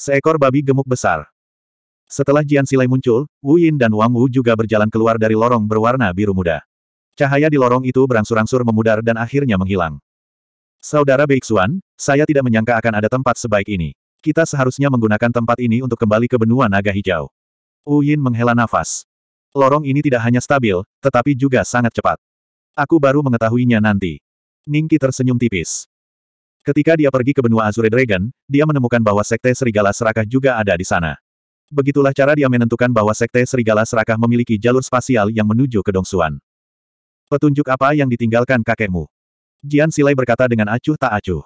Seekor babi gemuk besar. Setelah Jian Silai muncul, Wu Yin dan Wang Wu juga berjalan keluar dari lorong berwarna biru muda. Cahaya di lorong itu berangsur-angsur memudar dan akhirnya menghilang. Saudara Beixuan, saya tidak menyangka akan ada tempat sebaik ini. Kita seharusnya menggunakan tempat ini untuk kembali ke benua naga hijau. Wu Yin menghela nafas. Lorong ini tidak hanya stabil, tetapi juga sangat cepat. Aku baru mengetahuinya nanti. Ningki tersenyum tipis. Ketika dia pergi ke benua Azure Dragon, dia menemukan bahwa Sekte Serigala Serakah juga ada di sana. Begitulah cara dia menentukan bahwa Sekte Serigala Serakah memiliki jalur spasial yang menuju ke Dongsuan. Petunjuk apa yang ditinggalkan kakekmu? Jian Silai berkata dengan acuh tak acuh.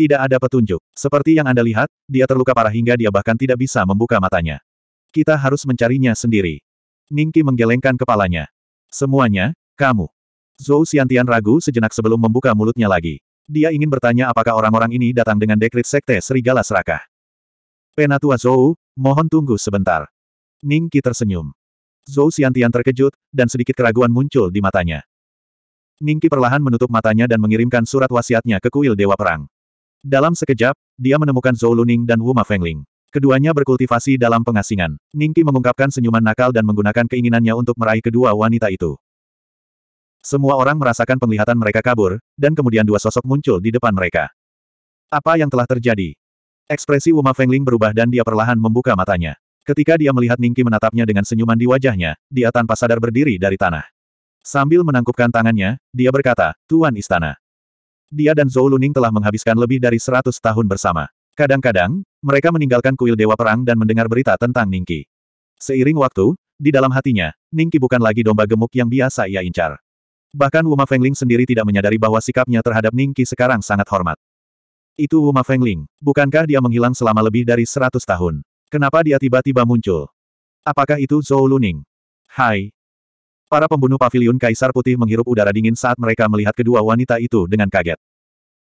Tidak ada petunjuk. Seperti yang Anda lihat, dia terluka parah hingga dia bahkan tidak bisa membuka matanya. Kita harus mencarinya sendiri. Ningki menggelengkan kepalanya. Semuanya, kamu. Zhou Xiantian ragu sejenak sebelum membuka mulutnya lagi. Dia ingin bertanya apakah orang-orang ini datang dengan dekrit sekte Serigala Serakah. Penatua Zhou, mohon tunggu sebentar. Ning Qi tersenyum. Zhou Xiantian terkejut, dan sedikit keraguan muncul di matanya. Ning Qi perlahan menutup matanya dan mengirimkan surat wasiatnya ke kuil Dewa Perang. Dalam sekejap, dia menemukan Zhou Luning dan Wu Ma Fengling. Keduanya berkultivasi dalam pengasingan. Ning Qi mengungkapkan senyuman nakal dan menggunakan keinginannya untuk meraih kedua wanita itu. Semua orang merasakan penglihatan mereka kabur, dan kemudian dua sosok muncul di depan mereka. Apa yang telah terjadi? Ekspresi Uma Fengling berubah dan dia perlahan membuka matanya. Ketika dia melihat Ningki menatapnya dengan senyuman di wajahnya, dia tanpa sadar berdiri dari tanah. Sambil menangkupkan tangannya, dia berkata, Tuan Istana. Dia dan Zhou Luning telah menghabiskan lebih dari seratus tahun bersama. Kadang-kadang, mereka meninggalkan kuil Dewa Perang dan mendengar berita tentang Ningki. Seiring waktu, di dalam hatinya, Ningki bukan lagi domba gemuk yang biasa ia incar. Bahkan Wuma Fengling sendiri tidak menyadari bahwa sikapnya terhadap Ningki sekarang sangat hormat. Itu Wuma Fengling. Bukankah dia menghilang selama lebih dari seratus tahun? Kenapa dia tiba-tiba muncul? Apakah itu Zhou Luning? Hai. Para pembunuh pavilion Kaisar Putih menghirup udara dingin saat mereka melihat kedua wanita itu dengan kaget.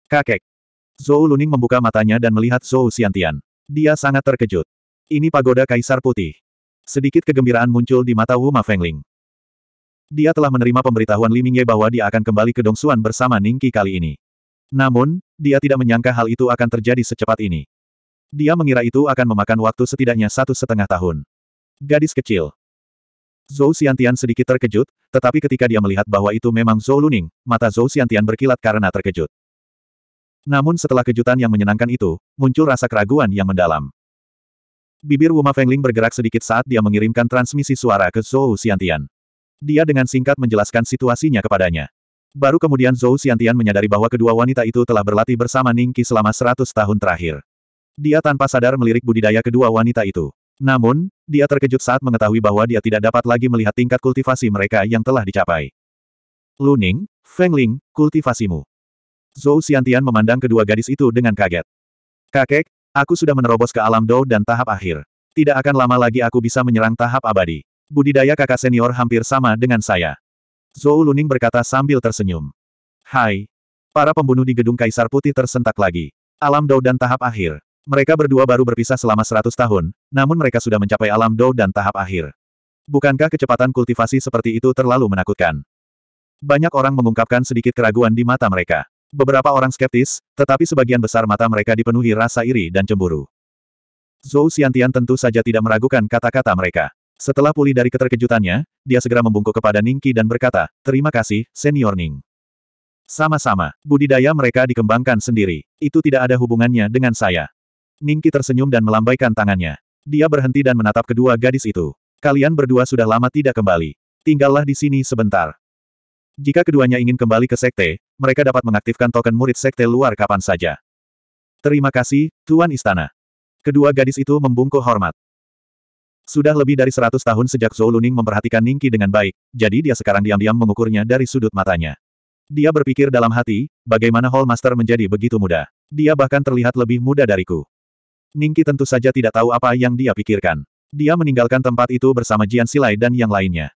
Kakek. Zhou Luning membuka matanya dan melihat Zhou Xiantian. Dia sangat terkejut. Ini pagoda Kaisar Putih. Sedikit kegembiraan muncul di mata Wuma Fengling. Dia telah menerima pemberitahuan Limingye bahwa dia akan kembali ke Dongsuan bersama Ningki kali ini. Namun, dia tidak menyangka hal itu akan terjadi secepat ini. Dia mengira itu akan memakan waktu setidaknya satu setengah tahun. Gadis kecil. Zhou Xiantian sedikit terkejut, tetapi ketika dia melihat bahwa itu memang Zhou Luning, mata Zhou Xiantian berkilat karena terkejut. Namun setelah kejutan yang menyenangkan itu, muncul rasa keraguan yang mendalam. Bibir Wu Ma Fengling bergerak sedikit saat dia mengirimkan transmisi suara ke Zhou Xiantian. Dia dengan singkat menjelaskan situasinya kepadanya. Baru kemudian Zhou Xiantian menyadari bahwa kedua wanita itu telah berlatih bersama Ningqi selama seratus tahun terakhir. Dia tanpa sadar melirik budidaya kedua wanita itu. Namun, dia terkejut saat mengetahui bahwa dia tidak dapat lagi melihat tingkat kultivasi mereka yang telah dicapai. Lu Ning, Feng Ling, kultivasimu. Zhou Xiantian memandang kedua gadis itu dengan kaget. Kakek, aku sudah menerobos ke alam Dou dan tahap akhir. Tidak akan lama lagi aku bisa menyerang tahap abadi budidaya kakak senior hampir sama dengan saya. Zhou Luning berkata sambil tersenyum. Hai. Para pembunuh di gedung Kaisar Putih tersentak lagi. Alam Dou dan tahap akhir. Mereka berdua baru berpisah selama 100 tahun, namun mereka sudah mencapai alam Dou dan tahap akhir. Bukankah kecepatan kultivasi seperti itu terlalu menakutkan? Banyak orang mengungkapkan sedikit keraguan di mata mereka. Beberapa orang skeptis, tetapi sebagian besar mata mereka dipenuhi rasa iri dan cemburu. Zhou Xiantian tentu saja tidak meragukan kata-kata mereka. Setelah pulih dari keterkejutannya, dia segera membungkuk kepada Ningki dan berkata, Terima kasih, Senior Ning. Sama-sama, budidaya mereka dikembangkan sendiri. Itu tidak ada hubungannya dengan saya. Ningki tersenyum dan melambaikan tangannya. Dia berhenti dan menatap kedua gadis itu. Kalian berdua sudah lama tidak kembali. Tinggallah di sini sebentar. Jika keduanya ingin kembali ke sekte, mereka dapat mengaktifkan token murid sekte luar kapan saja. Terima kasih, Tuan Istana. Kedua gadis itu membungkuk hormat. Sudah lebih dari seratus tahun sejak Zhou Luning memperhatikan Ningki dengan baik, jadi dia sekarang diam-diam mengukurnya dari sudut matanya. Dia berpikir dalam hati, bagaimana Hall Master menjadi begitu muda. Dia bahkan terlihat lebih muda dariku. Ningki tentu saja tidak tahu apa yang dia pikirkan. Dia meninggalkan tempat itu bersama Jian Silai dan yang lainnya.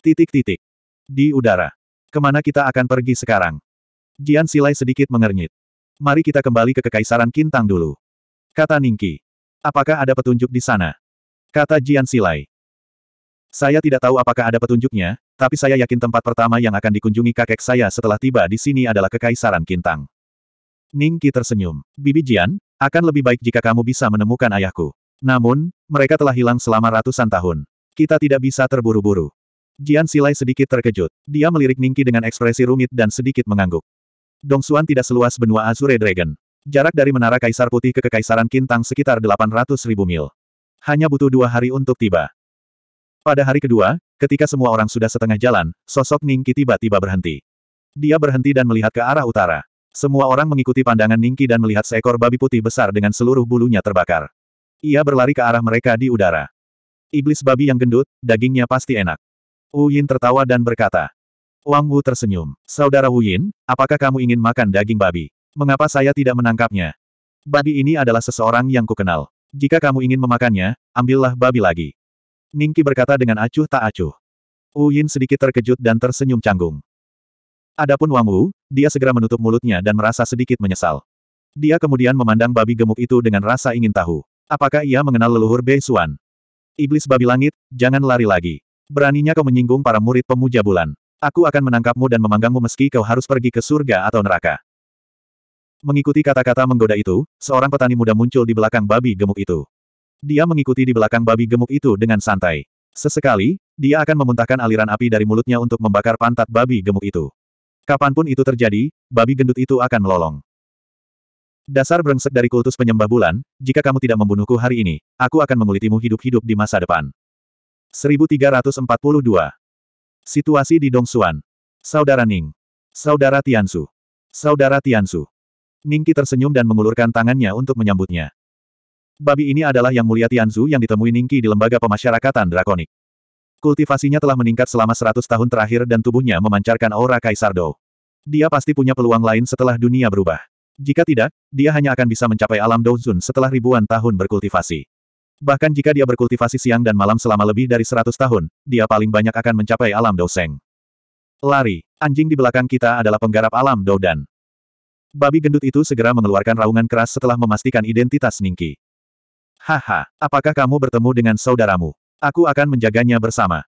Titik-titik. Di udara. Kemana kita akan pergi sekarang? Jian Silai sedikit mengernyit. Mari kita kembali ke Kekaisaran Kintang dulu. Kata Ningki. Apakah ada petunjuk di sana? Kata Jian Silai. Saya tidak tahu apakah ada petunjuknya, tapi saya yakin tempat pertama yang akan dikunjungi kakek saya setelah tiba di sini adalah Kekaisaran Kintang. Ning Qi tersenyum. Bibi Jian, akan lebih baik jika kamu bisa menemukan ayahku. Namun, mereka telah hilang selama ratusan tahun. Kita tidak bisa terburu-buru. Jian Silai sedikit terkejut. Dia melirik Ningki dengan ekspresi rumit dan sedikit mengangguk. Dongsuan tidak seluas benua Azure Dragon. Jarak dari Menara Kaisar Putih ke Kekaisaran Kintang sekitar 800 ribu mil. Hanya butuh dua hari untuk tiba. Pada hari kedua, ketika semua orang sudah setengah jalan, sosok Ningki tiba-tiba berhenti. Dia berhenti dan melihat ke arah utara. Semua orang mengikuti pandangan Ningki dan melihat seekor babi putih besar dengan seluruh bulunya terbakar. Ia berlari ke arah mereka di udara. Iblis babi yang gendut, dagingnya pasti enak. Wu Yin tertawa dan berkata. Wang Wu tersenyum. Saudara Wu Yin, apakah kamu ingin makan daging babi? Mengapa saya tidak menangkapnya? Babi ini adalah seseorang yang kukenal. Jika kamu ingin memakannya, ambillah babi lagi. Ningki berkata dengan acuh tak acuh. Wu Yin sedikit terkejut dan tersenyum canggung. Adapun Wang Wu, dia segera menutup mulutnya dan merasa sedikit menyesal. Dia kemudian memandang babi gemuk itu dengan rasa ingin tahu. Apakah ia mengenal leluhur Bei Xuan? Iblis babi langit, jangan lari lagi. Beraninya kau menyinggung para murid pemuja bulan. Aku akan menangkapmu dan memanggangmu meski kau harus pergi ke surga atau neraka. Mengikuti kata-kata menggoda itu, seorang petani muda muncul di belakang babi gemuk itu. Dia mengikuti di belakang babi gemuk itu dengan santai. Sesekali, dia akan memuntahkan aliran api dari mulutnya untuk membakar pantat babi gemuk itu. Kapanpun itu terjadi, babi gendut itu akan melolong. Dasar brengsek dari kultus penyembah bulan, jika kamu tidak membunuhku hari ini, aku akan mengulitimu hidup-hidup di masa depan. 1342. Situasi di Dongsuan. Saudara Ning. Saudara Tiansu. Saudara Tiansu. Ningki tersenyum dan mengulurkan tangannya untuk menyambutnya. Babi ini adalah yang mulia Tianzu yang ditemui Ningki di lembaga pemasyarakatan drakonik. Kultivasinya telah meningkat selama 100 tahun terakhir dan tubuhnya memancarkan aura Kaisar Dou. Dia pasti punya peluang lain setelah dunia berubah. Jika tidak, dia hanya akan bisa mencapai alam Douzun setelah ribuan tahun berkultivasi. Bahkan jika dia berkultivasi siang dan malam selama lebih dari 100 tahun, dia paling banyak akan mencapai alam Douseng. Lari, anjing di belakang kita adalah penggarap alam Doudan. Babi gendut itu segera mengeluarkan raungan keras setelah memastikan identitas Ningki. Haha, apakah kamu bertemu dengan saudaramu? Aku akan menjaganya bersama.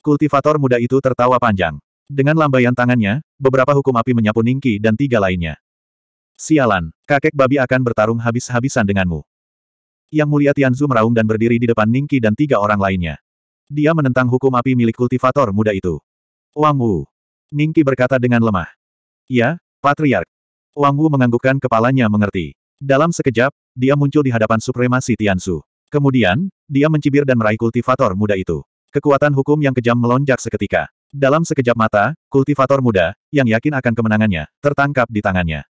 Kultivator muda itu tertawa panjang. Dengan lambaian tangannya, beberapa hukum api menyapu Ningki dan tiga lainnya. Sialan, kakek babi akan bertarung habis-habisan denganmu. Yang mulia Tianzu meraung dan berdiri di depan Ningki dan tiga orang lainnya. Dia menentang hukum api milik kultivator muda itu. Wang Wu. Ningki berkata dengan lemah. Ya, Patriark, Wang Wu menganggukkan kepalanya mengerti. Dalam sekejap, dia muncul di hadapan supremasi Tiansu. Kemudian, dia mencibir dan meraih kultivator muda itu. Kekuatan hukum yang kejam melonjak seketika. Dalam sekejap mata, kultivator muda, yang yakin akan kemenangannya, tertangkap di tangannya.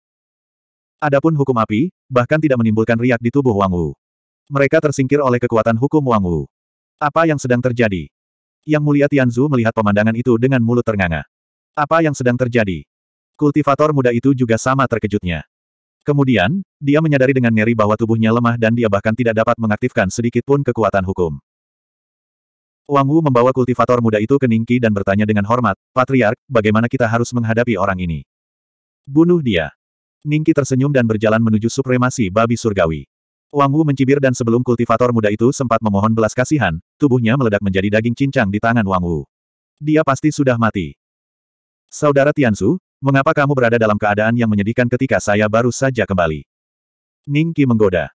Adapun hukum api, bahkan tidak menimbulkan riak di tubuh Wang Wu. Mereka tersingkir oleh kekuatan hukum Wang Wu. Apa yang sedang terjadi? Yang mulia Tianzu melihat pemandangan itu dengan mulut ternganga. Apa yang sedang terjadi? Kultivator muda itu juga sama terkejutnya. Kemudian, dia menyadari dengan ngeri bahwa tubuhnya lemah dan dia bahkan tidak dapat mengaktifkan sedikit pun kekuatan hukum. Wang Wu membawa kultivator muda itu ke Ningki dan bertanya dengan hormat, Patriark, bagaimana kita harus menghadapi orang ini? Bunuh dia. Ningki tersenyum dan berjalan menuju supremasi babi surgawi. Wang Wu mencibir dan sebelum kultivator muda itu sempat memohon belas kasihan, tubuhnya meledak menjadi daging cincang di tangan Wang Wu. Dia pasti sudah mati. Saudara Tiansu, Mengapa kamu berada dalam keadaan yang menyedihkan ketika saya baru saja kembali? Ning Qi menggoda.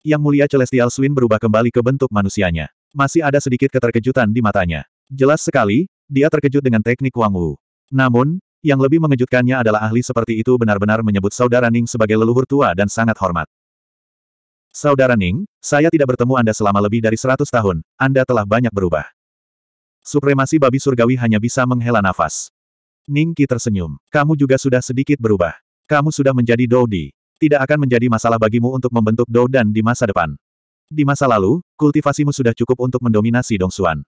Yang mulia Celestial Swin berubah kembali ke bentuk manusianya. Masih ada sedikit keterkejutan di matanya. Jelas sekali, dia terkejut dengan teknik Wang Wu. Namun, yang lebih mengejutkannya adalah ahli seperti itu benar-benar menyebut saudara Ning sebagai leluhur tua dan sangat hormat. Saudara Ning, saya tidak bertemu Anda selama lebih dari seratus tahun, Anda telah banyak berubah. Supremasi babi surgawi hanya bisa menghela nafas. Ningki tersenyum. Kamu juga sudah sedikit berubah. Kamu sudah menjadi Dodi. Tidak akan menjadi masalah bagimu untuk membentuk dan di masa depan. Di masa lalu, kultivasimu sudah cukup untuk mendominasi Dongsuan.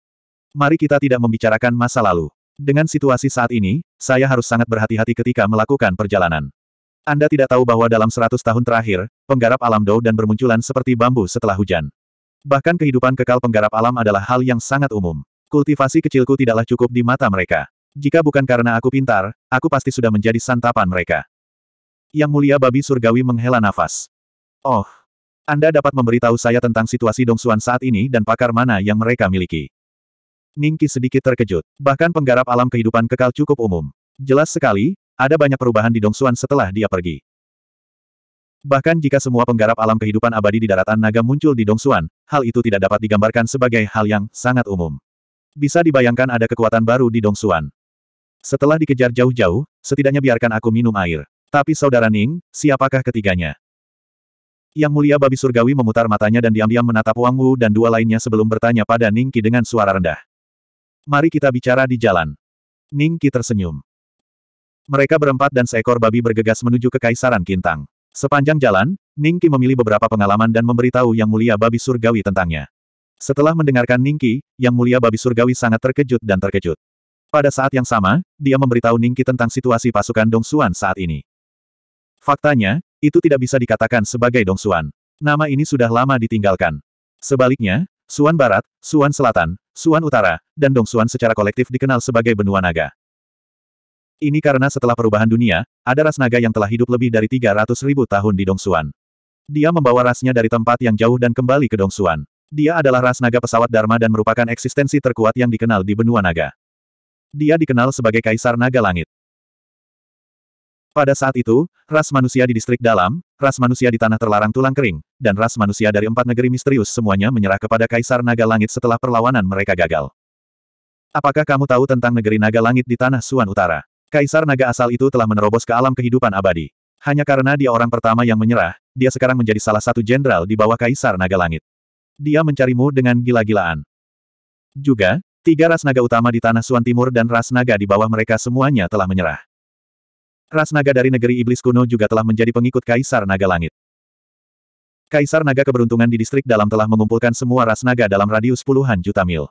Mari kita tidak membicarakan masa lalu. Dengan situasi saat ini, saya harus sangat berhati-hati ketika melakukan perjalanan. Anda tidak tahu bahwa dalam 100 tahun terakhir, penggarap alam Dou dan bermunculan seperti bambu setelah hujan. Bahkan kehidupan kekal penggarap alam adalah hal yang sangat umum. Kultivasi kecilku tidaklah cukup di mata mereka. Jika bukan karena aku pintar, aku pasti sudah menjadi santapan mereka. Yang mulia babi surgawi menghela nafas. Oh, Anda dapat memberitahu saya tentang situasi Dong Xuan saat ini dan pakar mana yang mereka miliki. Ningki sedikit terkejut. Bahkan penggarap alam kehidupan kekal cukup umum. Jelas sekali, ada banyak perubahan di Dong Xuan setelah dia pergi. Bahkan jika semua penggarap alam kehidupan abadi di daratan naga muncul di Dong Xuan, hal itu tidak dapat digambarkan sebagai hal yang sangat umum. Bisa dibayangkan ada kekuatan baru di Dong Xuan. Setelah dikejar jauh-jauh, setidaknya biarkan aku minum air. Tapi saudara Ning, siapakah ketiganya? Yang mulia babi surgawi memutar matanya dan diam-diam menatap Wang Wu dan dua lainnya sebelum bertanya pada Ning Qi dengan suara rendah. Mari kita bicara di jalan. Ning Qi tersenyum. Mereka berempat dan seekor babi bergegas menuju ke Kaisaran Kintang. Sepanjang jalan, Ning Qi memilih beberapa pengalaman dan memberitahu Yang Mulia Babi Surgawi tentangnya. Setelah mendengarkan Ning Qi, Yang Mulia Babi Surgawi sangat terkejut dan terkejut. Pada saat yang sama, dia memberitahu Ningki tentang situasi pasukan Dongsuan saat ini. Faktanya, itu tidak bisa dikatakan sebagai Dongsuan. Nama ini sudah lama ditinggalkan. Sebaliknya, Suan Barat, Suan Selatan, Suan Utara, dan Dongsuan secara kolektif dikenal sebagai benua naga. Ini karena setelah perubahan dunia, ada ras naga yang telah hidup lebih dari 300 ribu tahun di Dongsuan. Dia membawa rasnya dari tempat yang jauh dan kembali ke Dongsuan. Dia adalah ras naga pesawat Dharma dan merupakan eksistensi terkuat yang dikenal di benua naga dia dikenal sebagai Kaisar Naga Langit. Pada saat itu, ras manusia di distrik dalam, ras manusia di tanah terlarang tulang kering, dan ras manusia dari empat negeri misterius semuanya menyerah kepada Kaisar Naga Langit setelah perlawanan mereka gagal. Apakah kamu tahu tentang negeri Naga Langit di tanah Suan Utara? Kaisar Naga asal itu telah menerobos ke alam kehidupan abadi. Hanya karena dia orang pertama yang menyerah, dia sekarang menjadi salah satu jenderal di bawah Kaisar Naga Langit. Dia mencarimu dengan gila-gilaan. Juga, Tiga ras naga utama di Tanah Suan Timur dan ras naga di bawah mereka semuanya telah menyerah. Ras naga dari negeri iblis kuno juga telah menjadi pengikut Kaisar Naga Langit. Kaisar Naga keberuntungan di distrik dalam telah mengumpulkan semua ras naga dalam radius puluhan juta mil.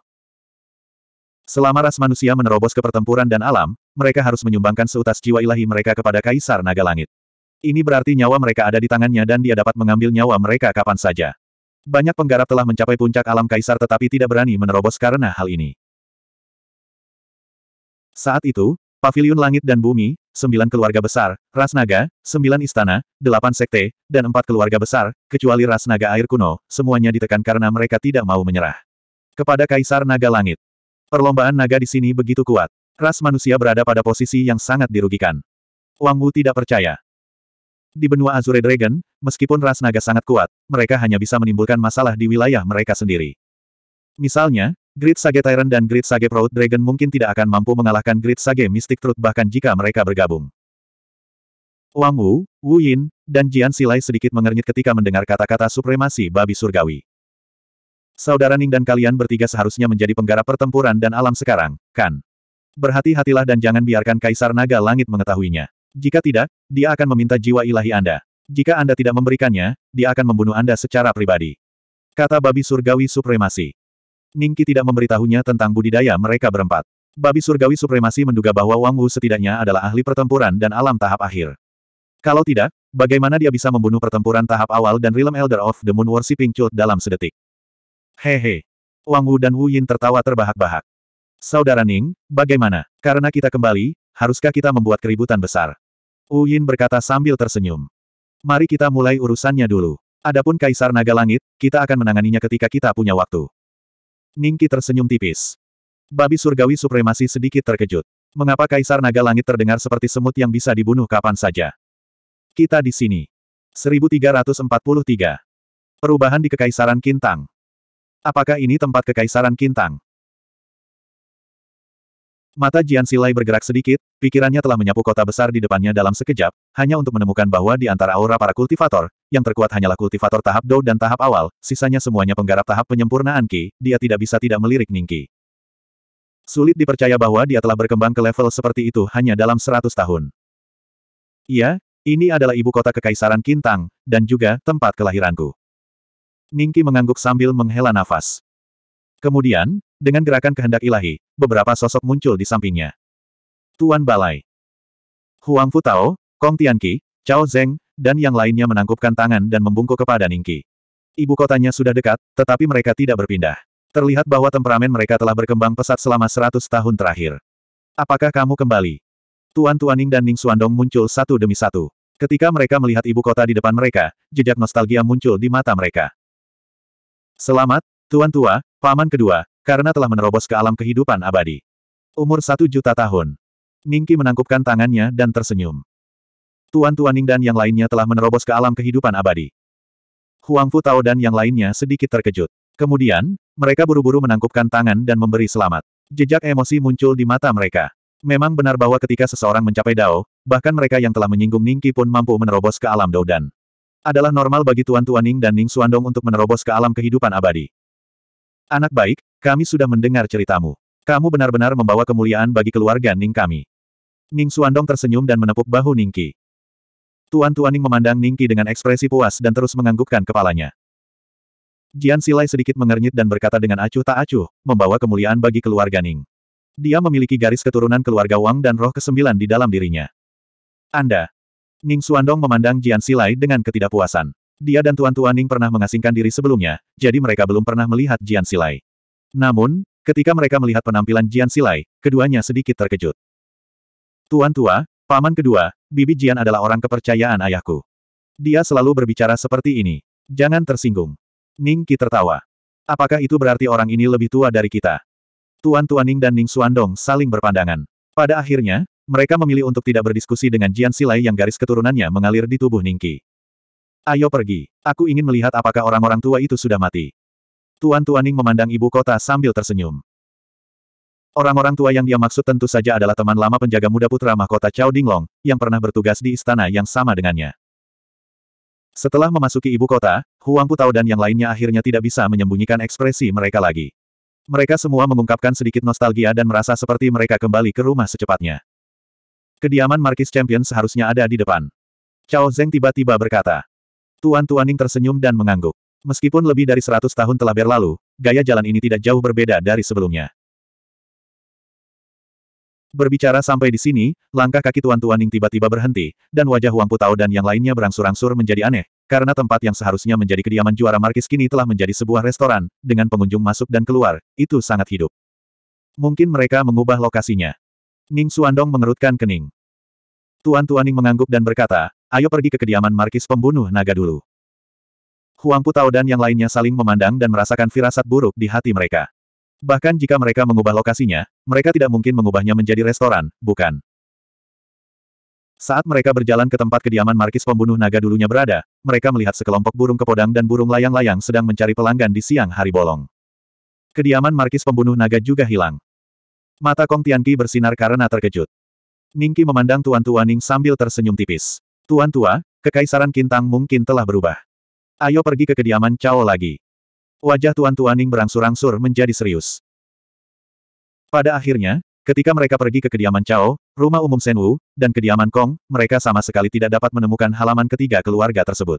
Selama ras manusia menerobos ke pertempuran dan alam, mereka harus menyumbangkan seutas jiwa ilahi mereka kepada Kaisar Naga Langit. Ini berarti nyawa mereka ada di tangannya dan dia dapat mengambil nyawa mereka kapan saja. Banyak penggarap telah mencapai puncak alam Kaisar tetapi tidak berani menerobos karena hal ini. Saat itu, Paviliun Langit dan Bumi, sembilan keluarga besar, ras naga, sembilan istana, delapan sekte, dan empat keluarga besar, kecuali ras naga air kuno, semuanya ditekan karena mereka tidak mau menyerah. Kepada Kaisar Naga Langit. Perlombaan naga di sini begitu kuat. Ras manusia berada pada posisi yang sangat dirugikan. Wang Wu tidak percaya. Di benua Azure Dragon, meskipun ras naga sangat kuat, mereka hanya bisa menimbulkan masalah di wilayah mereka sendiri. Misalnya, Grid Sage Tyrant dan Grid Sage Proud Dragon mungkin tidak akan mampu mengalahkan Grid Sage Mystic Truth bahkan jika mereka bergabung. Wang Wu, Wu Yin, dan Jian Silai sedikit mengernyit ketika mendengar kata-kata supremasi babi surgawi. Saudara Ning dan kalian bertiga seharusnya menjadi penggarap pertempuran dan alam sekarang, kan? Berhati-hatilah dan jangan biarkan Kaisar Naga Langit mengetahuinya. Jika tidak, dia akan meminta jiwa ilahi Anda. Jika Anda tidak memberikannya, dia akan membunuh Anda secara pribadi. Kata babi surgawi supremasi. Ningki tidak memberitahunya tentang budidaya mereka berempat. Babi surgawi supremasi menduga bahwa Wang Wu setidaknya adalah ahli pertempuran dan alam tahap akhir. Kalau tidak, bagaimana dia bisa membunuh pertempuran tahap awal dan Realm Elder of the Moon Worshipping Chult dalam sedetik? Hehe. Wang Wu dan Wu Yin tertawa terbahak-bahak. Saudara Ning, bagaimana? Karena kita kembali, haruskah kita membuat keributan besar? Wu Yin berkata sambil tersenyum. Mari kita mulai urusannya dulu. Adapun Kaisar Naga Langit, kita akan menanganinya ketika kita punya waktu. Ningki tersenyum tipis. Babi surgawi supremasi sedikit terkejut. Mengapa Kaisar Naga Langit terdengar seperti semut yang bisa dibunuh kapan saja? Kita di sini. 1343. Perubahan di Kekaisaran Kintang. Apakah ini tempat Kekaisaran Kintang? Mata Jian Silai bergerak sedikit, pikirannya telah menyapu kota besar di depannya dalam sekejap, hanya untuk menemukan bahwa di antara aura para kultivator, yang terkuat hanyalah kultivator tahap Dou dan tahap awal, sisanya semuanya penggarap tahap penyempurnaan Ki, dia tidak bisa tidak melirik Ningki. Sulit dipercaya bahwa dia telah berkembang ke level seperti itu hanya dalam 100 tahun. Iya, ini adalah ibu kota Kekaisaran Kintang, dan juga tempat kelahiranku. Ningki mengangguk sambil menghela nafas. Kemudian, dengan gerakan kehendak ilahi, beberapa sosok muncul di sampingnya. Tuan Balai. Huang Futao, Kong Tianqi, Cao Zeng, dan yang lainnya menangkupkan tangan dan membungkuk kepada Ningki. Ibu kotanya sudah dekat, tetapi mereka tidak berpindah. Terlihat bahwa temperamen mereka telah berkembang pesat selama seratus tahun terakhir. Apakah kamu kembali? Tuan tuan Ning dan Ning Suandong muncul satu demi satu. Ketika mereka melihat ibu kota di depan mereka, jejak nostalgia muncul di mata mereka. Selamat, Tuan Tua, Paman Kedua, karena telah menerobos ke alam kehidupan abadi. Umur satu juta tahun. Ningki menangkupkan tangannya dan tersenyum. Tuan Tuaning dan yang lainnya telah menerobos ke alam kehidupan abadi. Huang Fu Tao dan yang lainnya sedikit terkejut. Kemudian, mereka buru-buru menangkupkan tangan dan memberi selamat. Jejak emosi muncul di mata mereka. Memang benar bahwa ketika seseorang mencapai Dao, bahkan mereka yang telah menyinggung Ningki pun mampu menerobos ke alam Doudan. Adalah normal bagi Tuan Tuaning dan Ning Suandong untuk menerobos ke alam kehidupan abadi. Anak baik, kami sudah mendengar ceritamu. Kamu benar-benar membawa kemuliaan bagi keluarga Ning kami. Ning Suandong tersenyum dan menepuk bahu Ningki. Tuan Tuaning memandang Ningki dengan ekspresi puas dan terus menganggukkan kepalanya. Jian Silai sedikit mengernyit dan berkata dengan acuh tak acuh, membawa kemuliaan bagi keluarga Ning. Dia memiliki garis keturunan keluarga Wang dan roh kesembilan di dalam dirinya. Anda. Ning Suandong memandang Jian Silai dengan ketidakpuasan. Dia dan Tuan Tuaning pernah mengasingkan diri sebelumnya, jadi mereka belum pernah melihat Jian Silai. Namun, ketika mereka melihat penampilan Jian Silai, keduanya sedikit terkejut. Tuan tua, Paman kedua, Bibi Jian adalah orang kepercayaan ayahku. Dia selalu berbicara seperti ini. Jangan tersinggung. Ning Qi tertawa. Apakah itu berarti orang ini lebih tua dari kita? Tuan Tuan Ning dan Ning Suandong saling berpandangan. Pada akhirnya, mereka memilih untuk tidak berdiskusi dengan Jian Silai yang garis keturunannya mengalir di tubuh Ning Qi. Ayo pergi. Aku ingin melihat apakah orang-orang tua itu sudah mati. Tuan tuan Ning memandang ibu kota sambil tersenyum. Orang-orang tua yang dia maksud tentu saja adalah teman lama penjaga muda putra mahkota Chao Dinglong, yang pernah bertugas di istana yang sama dengannya. Setelah memasuki ibu kota, Huang Putao dan yang lainnya akhirnya tidak bisa menyembunyikan ekspresi mereka lagi. Mereka semua mengungkapkan sedikit nostalgia dan merasa seperti mereka kembali ke rumah secepatnya. Kediaman Markis Champion seharusnya ada di depan. Chao Zeng tiba-tiba berkata. Tuan Tuaning tersenyum dan mengangguk. Meskipun lebih dari seratus tahun telah berlalu, gaya jalan ini tidak jauh berbeda dari sebelumnya. Berbicara sampai di sini, langkah kaki Tuan Tuaning tiba-tiba berhenti, dan wajah Wang Putao dan yang lainnya berangsur-angsur menjadi aneh, karena tempat yang seharusnya menjadi kediaman juara markis kini telah menjadi sebuah restoran, dengan pengunjung masuk dan keluar, itu sangat hidup. Mungkin mereka mengubah lokasinya. Ning Suandong mengerutkan kening. Tuan Tuaning mengangguk dan berkata, ayo pergi ke kediaman markis pembunuh naga dulu. Huang Putao dan yang lainnya saling memandang dan merasakan firasat buruk di hati mereka. Bahkan jika mereka mengubah lokasinya, mereka tidak mungkin mengubahnya menjadi restoran, bukan? Saat mereka berjalan ke tempat kediaman markis pembunuh naga dulunya berada, mereka melihat sekelompok burung kepodang dan burung layang-layang sedang mencari pelanggan di siang hari bolong. Kediaman markis pembunuh naga juga hilang. Mata Kong Tianqi bersinar karena terkejut. Ningki memandang Tuan Tua Ning sambil tersenyum tipis. Tuan Tua, kekaisaran Kintang mungkin telah berubah. Ayo pergi ke kediaman Cao lagi. Wajah Tuan Tuaning berangsur-angsur menjadi serius. Pada akhirnya, ketika mereka pergi ke kediaman Cao, rumah umum Senwu, dan kediaman Kong, mereka sama sekali tidak dapat menemukan halaman ketiga keluarga tersebut.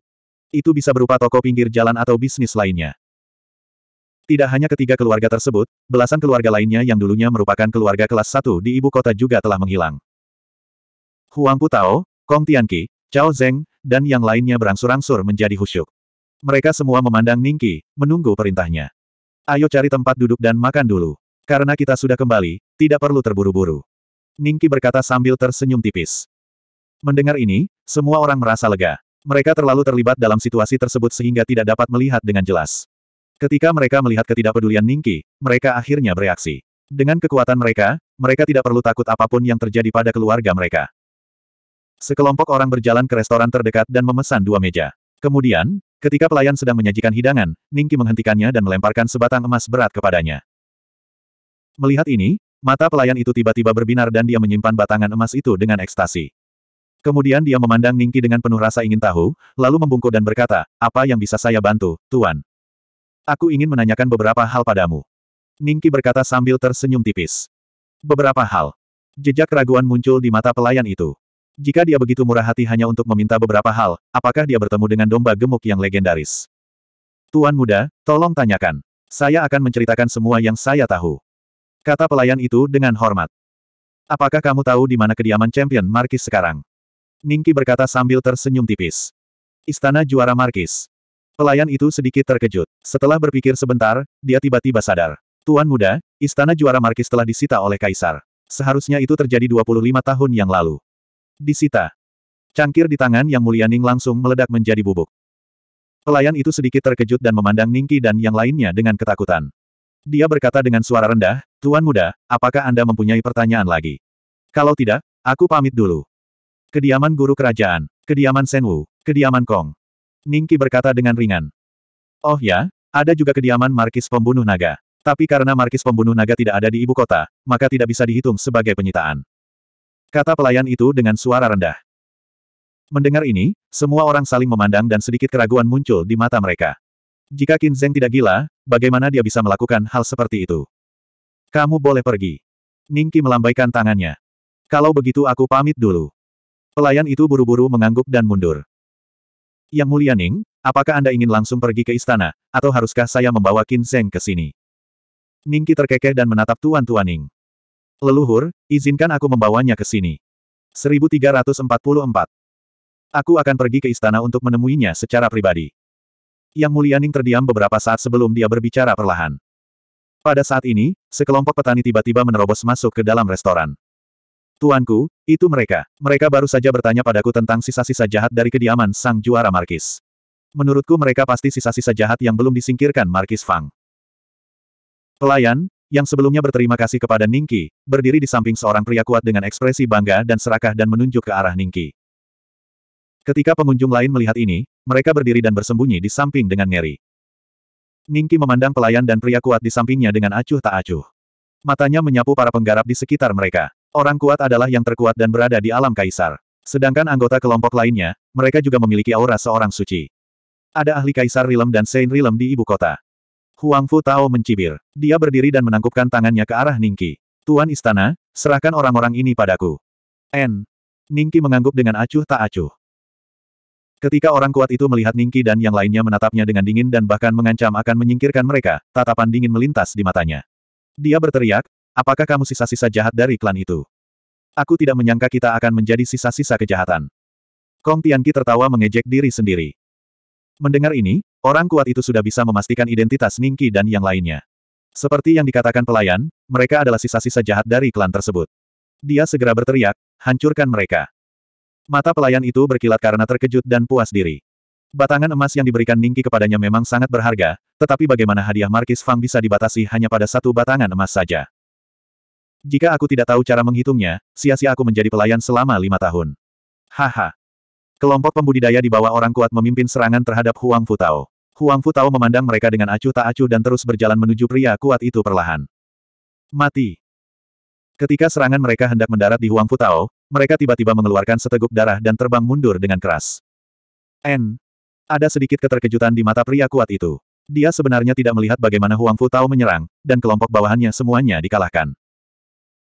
Itu bisa berupa toko pinggir jalan atau bisnis lainnya. Tidak hanya ketiga keluarga tersebut, belasan keluarga lainnya yang dulunya merupakan keluarga kelas 1 di ibu kota juga telah menghilang. Huangpu Tao, Kong Tianqi, Cao Zeng, dan yang lainnya berangsur-angsur menjadi husyuk. Mereka semua memandang Ningki, menunggu perintahnya. Ayo cari tempat duduk dan makan dulu. Karena kita sudah kembali, tidak perlu terburu-buru. Ningki berkata sambil tersenyum tipis. Mendengar ini, semua orang merasa lega. Mereka terlalu terlibat dalam situasi tersebut sehingga tidak dapat melihat dengan jelas. Ketika mereka melihat ketidakpedulian Ningki, mereka akhirnya bereaksi. Dengan kekuatan mereka, mereka tidak perlu takut apapun yang terjadi pada keluarga mereka. Sekelompok orang berjalan ke restoran terdekat dan memesan dua meja. Kemudian, Ketika pelayan sedang menyajikan hidangan, Ningki menghentikannya dan melemparkan sebatang emas berat kepadanya. Melihat ini, mata pelayan itu tiba-tiba berbinar dan dia menyimpan batangan emas itu dengan ekstasi. Kemudian dia memandang Ningki dengan penuh rasa ingin tahu, lalu membungkuk dan berkata, apa yang bisa saya bantu, Tuan? Aku ingin menanyakan beberapa hal padamu. Ningki berkata sambil tersenyum tipis. Beberapa hal. Jejak keraguan muncul di mata pelayan itu. Jika dia begitu murah hati hanya untuk meminta beberapa hal, apakah dia bertemu dengan domba gemuk yang legendaris? Tuan muda, tolong tanyakan. Saya akan menceritakan semua yang saya tahu. Kata pelayan itu dengan hormat. Apakah kamu tahu di mana kediaman champion Markis sekarang? Ningki berkata sambil tersenyum tipis. Istana juara Markis. Pelayan itu sedikit terkejut. Setelah berpikir sebentar, dia tiba-tiba sadar. Tuan muda, istana juara Markis telah disita oleh Kaisar. Seharusnya itu terjadi 25 tahun yang lalu. Disita. Cangkir di tangan Yang Mulia Ning langsung meledak menjadi bubuk. Pelayan itu sedikit terkejut dan memandang Ningki dan yang lainnya dengan ketakutan. Dia berkata dengan suara rendah, Tuan Muda, apakah Anda mempunyai pertanyaan lagi? Kalau tidak, aku pamit dulu. Kediaman Guru Kerajaan, Kediaman Senwu, Kediaman Kong. Ningki berkata dengan ringan. Oh ya, ada juga kediaman Markis Pembunuh Naga. Tapi karena Markis Pembunuh Naga tidak ada di ibu kota, maka tidak bisa dihitung sebagai penyitaan kata pelayan itu dengan suara rendah. Mendengar ini, semua orang saling memandang dan sedikit keraguan muncul di mata mereka. Jika Qin Zheng tidak gila, bagaimana dia bisa melakukan hal seperti itu? Kamu boleh pergi. Ningki melambaikan tangannya. Kalau begitu aku pamit dulu. Pelayan itu buru-buru mengangguk dan mundur. Yang mulia Ning, apakah Anda ingin langsung pergi ke istana, atau haruskah saya membawa Qin Zheng ke sini? Ningki terkekeh dan menatap Tuan Tuan Ning. Leluhur, izinkan aku membawanya ke sini. 1344. Aku akan pergi ke istana untuk menemuinya secara pribadi. Yang Mulia Ning terdiam beberapa saat sebelum dia berbicara perlahan. Pada saat ini, sekelompok petani tiba-tiba menerobos masuk ke dalam restoran. Tuanku, itu mereka. Mereka baru saja bertanya padaku tentang sisa-sisa jahat dari kediaman sang juara Markis. Menurutku mereka pasti sisa-sisa jahat yang belum disingkirkan Markis Fang. Pelayan, yang sebelumnya berterima kasih kepada Ningki, berdiri di samping seorang pria kuat dengan ekspresi bangga dan serakah dan menunjuk ke arah Ningki. Ketika pengunjung lain melihat ini, mereka berdiri dan bersembunyi di samping dengan ngeri. Ningki memandang pelayan dan pria kuat di sampingnya dengan acuh tak acuh. Matanya menyapu para penggarap di sekitar mereka. Orang kuat adalah yang terkuat dan berada di alam kaisar. Sedangkan anggota kelompok lainnya, mereka juga memiliki aura seorang suci. Ada ahli kaisar Rilem dan Saint Rilem di ibu kota. Huang Fu Tao mencibir. Dia berdiri dan menangkupkan tangannya ke arah Ningki. Tuan Istana, serahkan orang-orang ini padaku. N. Ningki mengangguk dengan acuh tak acuh. Ketika orang kuat itu melihat Ningki dan yang lainnya menatapnya dengan dingin dan bahkan mengancam akan menyingkirkan mereka, tatapan dingin melintas di matanya. Dia berteriak, apakah kamu sisa-sisa jahat dari klan itu? Aku tidak menyangka kita akan menjadi sisa-sisa kejahatan. Kong Tianqi tertawa mengejek diri sendiri. Mendengar ini, orang kuat itu sudah bisa memastikan identitas Ningki dan yang lainnya. Seperti yang dikatakan pelayan, mereka adalah sisa-sisa jahat dari klan tersebut. Dia segera berteriak, hancurkan mereka. Mata pelayan itu berkilat karena terkejut dan puas diri. Batangan emas yang diberikan Ningki kepadanya memang sangat berharga, tetapi bagaimana hadiah Markis Fang bisa dibatasi hanya pada satu batangan emas saja. Jika aku tidak tahu cara menghitungnya, sia-sia aku menjadi pelayan selama lima tahun. Haha. Kelompok pembudidaya di bawah orang kuat memimpin serangan terhadap Huang Futao. Huang Futao memandang mereka dengan acuh tak acuh dan terus berjalan menuju pria kuat itu perlahan. Mati. Ketika serangan mereka hendak mendarat di Huang Futao, mereka tiba-tiba mengeluarkan seteguk darah dan terbang mundur dengan keras. N. Ada sedikit keterkejutan di mata pria kuat itu. Dia sebenarnya tidak melihat bagaimana Huang Futao menyerang, dan kelompok bawahannya semuanya dikalahkan.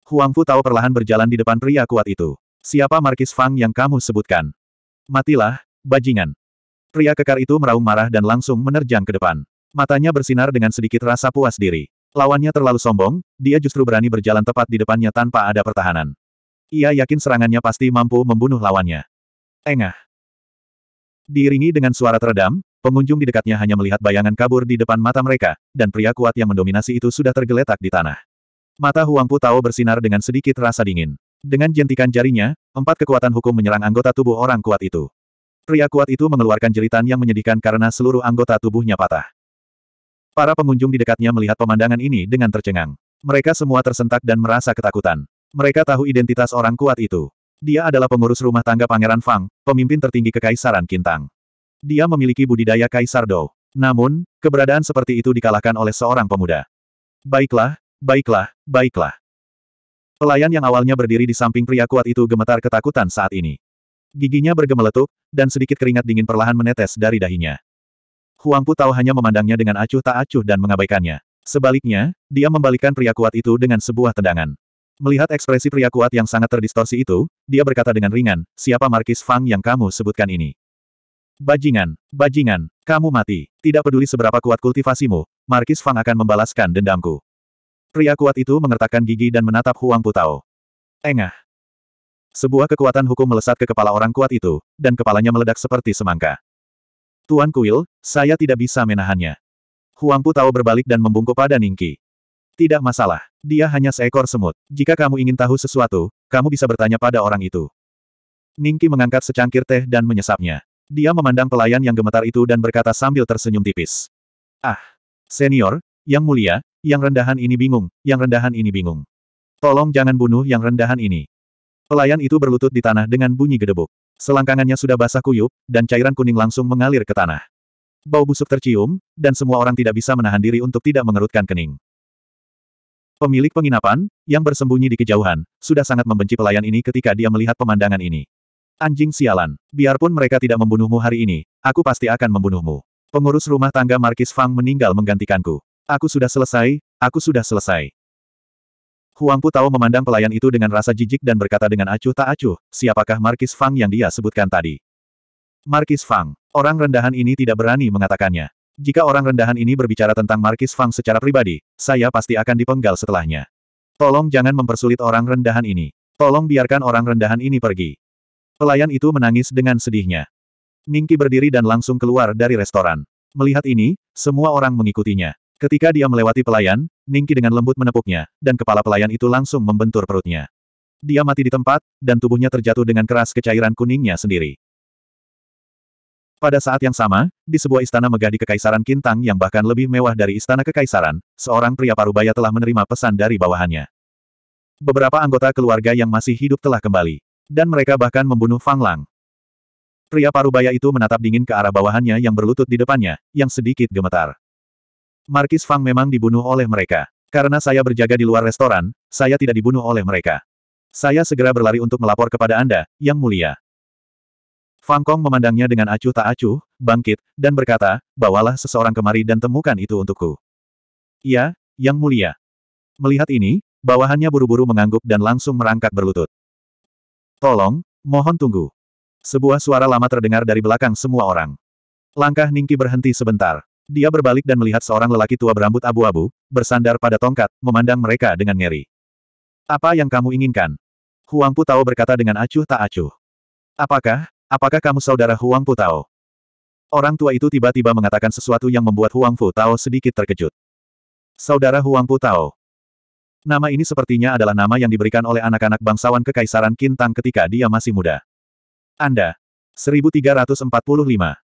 Huang Futao perlahan berjalan di depan pria kuat itu. Siapa Markis Fang yang kamu sebutkan? Matilah, bajingan. Pria kekar itu meraung marah dan langsung menerjang ke depan. Matanya bersinar dengan sedikit rasa puas diri. Lawannya terlalu sombong, dia justru berani berjalan tepat di depannya tanpa ada pertahanan. Ia yakin serangannya pasti mampu membunuh lawannya. Engah. Diiringi dengan suara teredam, pengunjung di dekatnya hanya melihat bayangan kabur di depan mata mereka, dan pria kuat yang mendominasi itu sudah tergeletak di tanah. Mata Huangpu tahu bersinar dengan sedikit rasa dingin. Dengan jentikan jarinya, empat kekuatan hukum menyerang anggota tubuh orang kuat itu. Pria kuat itu mengeluarkan jeritan yang menyedihkan karena seluruh anggota tubuhnya patah. Para pengunjung di dekatnya melihat pemandangan ini dengan tercengang. Mereka semua tersentak dan merasa ketakutan. Mereka tahu identitas orang kuat itu. Dia adalah pengurus rumah tangga Pangeran Fang, pemimpin tertinggi Kekaisaran Kintang. Dia memiliki budidaya Kaisar Dou. Namun, keberadaan seperti itu dikalahkan oleh seorang pemuda. Baiklah, baiklah, baiklah. Pelayan yang awalnya berdiri di samping pria kuat itu gemetar ketakutan saat ini. Giginya bergemeletuk, dan sedikit keringat dingin perlahan menetes dari dahinya. Huangpu tahu hanya memandangnya dengan acuh tak acuh dan mengabaikannya. Sebaliknya, dia membalikkan pria kuat itu dengan sebuah tendangan. Melihat ekspresi pria kuat yang sangat terdistorsi itu, dia berkata dengan ringan, siapa Markis Fang yang kamu sebutkan ini? Bajingan, bajingan, kamu mati. Tidak peduli seberapa kuat kultivasimu, Markis Fang akan membalaskan dendamku. Pria kuat itu mengertakkan gigi dan menatap Huang Putao. Engah. Sebuah kekuatan hukum melesat ke kepala orang kuat itu, dan kepalanya meledak seperti semangka. Tuan Kuil, saya tidak bisa menahannya. Huang Putao berbalik dan membungkuk pada Ningki. Tidak masalah, dia hanya seekor semut. Jika kamu ingin tahu sesuatu, kamu bisa bertanya pada orang itu. Ningki mengangkat secangkir teh dan menyesapnya. Dia memandang pelayan yang gemetar itu dan berkata sambil tersenyum tipis. Ah, senior, yang mulia, yang rendahan ini bingung, yang rendahan ini bingung. Tolong jangan bunuh yang rendahan ini. Pelayan itu berlutut di tanah dengan bunyi gedebuk. Selangkangannya sudah basah kuyup, dan cairan kuning langsung mengalir ke tanah. Bau busuk tercium, dan semua orang tidak bisa menahan diri untuk tidak mengerutkan kening. Pemilik penginapan, yang bersembunyi di kejauhan, sudah sangat membenci pelayan ini ketika dia melihat pemandangan ini. Anjing sialan, biarpun mereka tidak membunuhmu hari ini, aku pasti akan membunuhmu. Pengurus rumah tangga Markis Fang meninggal menggantikanku. Aku sudah selesai, aku sudah selesai. Huangpu Tao memandang pelayan itu dengan rasa jijik dan berkata dengan acuh tak acuh, siapakah Markis Fang yang dia sebutkan tadi? Markis Fang, orang rendahan ini tidak berani mengatakannya. Jika orang rendahan ini berbicara tentang Markis Fang secara pribadi, saya pasti akan dipenggal setelahnya. Tolong jangan mempersulit orang rendahan ini. Tolong biarkan orang rendahan ini pergi. Pelayan itu menangis dengan sedihnya. Ningki berdiri dan langsung keluar dari restoran. Melihat ini, semua orang mengikutinya. Ketika dia melewati pelayan, Ningki dengan lembut menepuknya, dan kepala pelayan itu langsung membentur perutnya. Dia mati di tempat, dan tubuhnya terjatuh dengan keras ke cairan kuningnya sendiri. Pada saat yang sama, di sebuah istana megah di Kekaisaran Kintang yang bahkan lebih mewah dari istana Kekaisaran, seorang pria parubaya telah menerima pesan dari bawahannya. Beberapa anggota keluarga yang masih hidup telah kembali. Dan mereka bahkan membunuh Fang Lang. Pria parubaya itu menatap dingin ke arah bawahannya yang berlutut di depannya, yang sedikit gemetar. Markis Fang memang dibunuh oleh mereka. Karena saya berjaga di luar restoran, saya tidak dibunuh oleh mereka. Saya segera berlari untuk melapor kepada Anda, Yang Mulia. Fang Kong memandangnya dengan acuh tak acuh, bangkit, dan berkata, bawalah seseorang kemari dan temukan itu untukku. Ya, Yang Mulia. Melihat ini, bawahannya buru-buru mengangguk dan langsung merangkak berlutut. Tolong, mohon tunggu. Sebuah suara lama terdengar dari belakang semua orang. Langkah Ningki berhenti sebentar. Dia berbalik dan melihat seorang lelaki tua berambut abu-abu, bersandar pada tongkat, memandang mereka dengan ngeri. Apa yang kamu inginkan? Huang Putao berkata dengan acuh tak acuh. Apakah, apakah kamu saudara Huang Putao? Orang tua itu tiba-tiba mengatakan sesuatu yang membuat Huang Putao sedikit terkejut. Saudara Huang Putao. Nama ini sepertinya adalah nama yang diberikan oleh anak-anak bangsawan Kekaisaran Kintang ketika dia masih muda. Anda. 1345.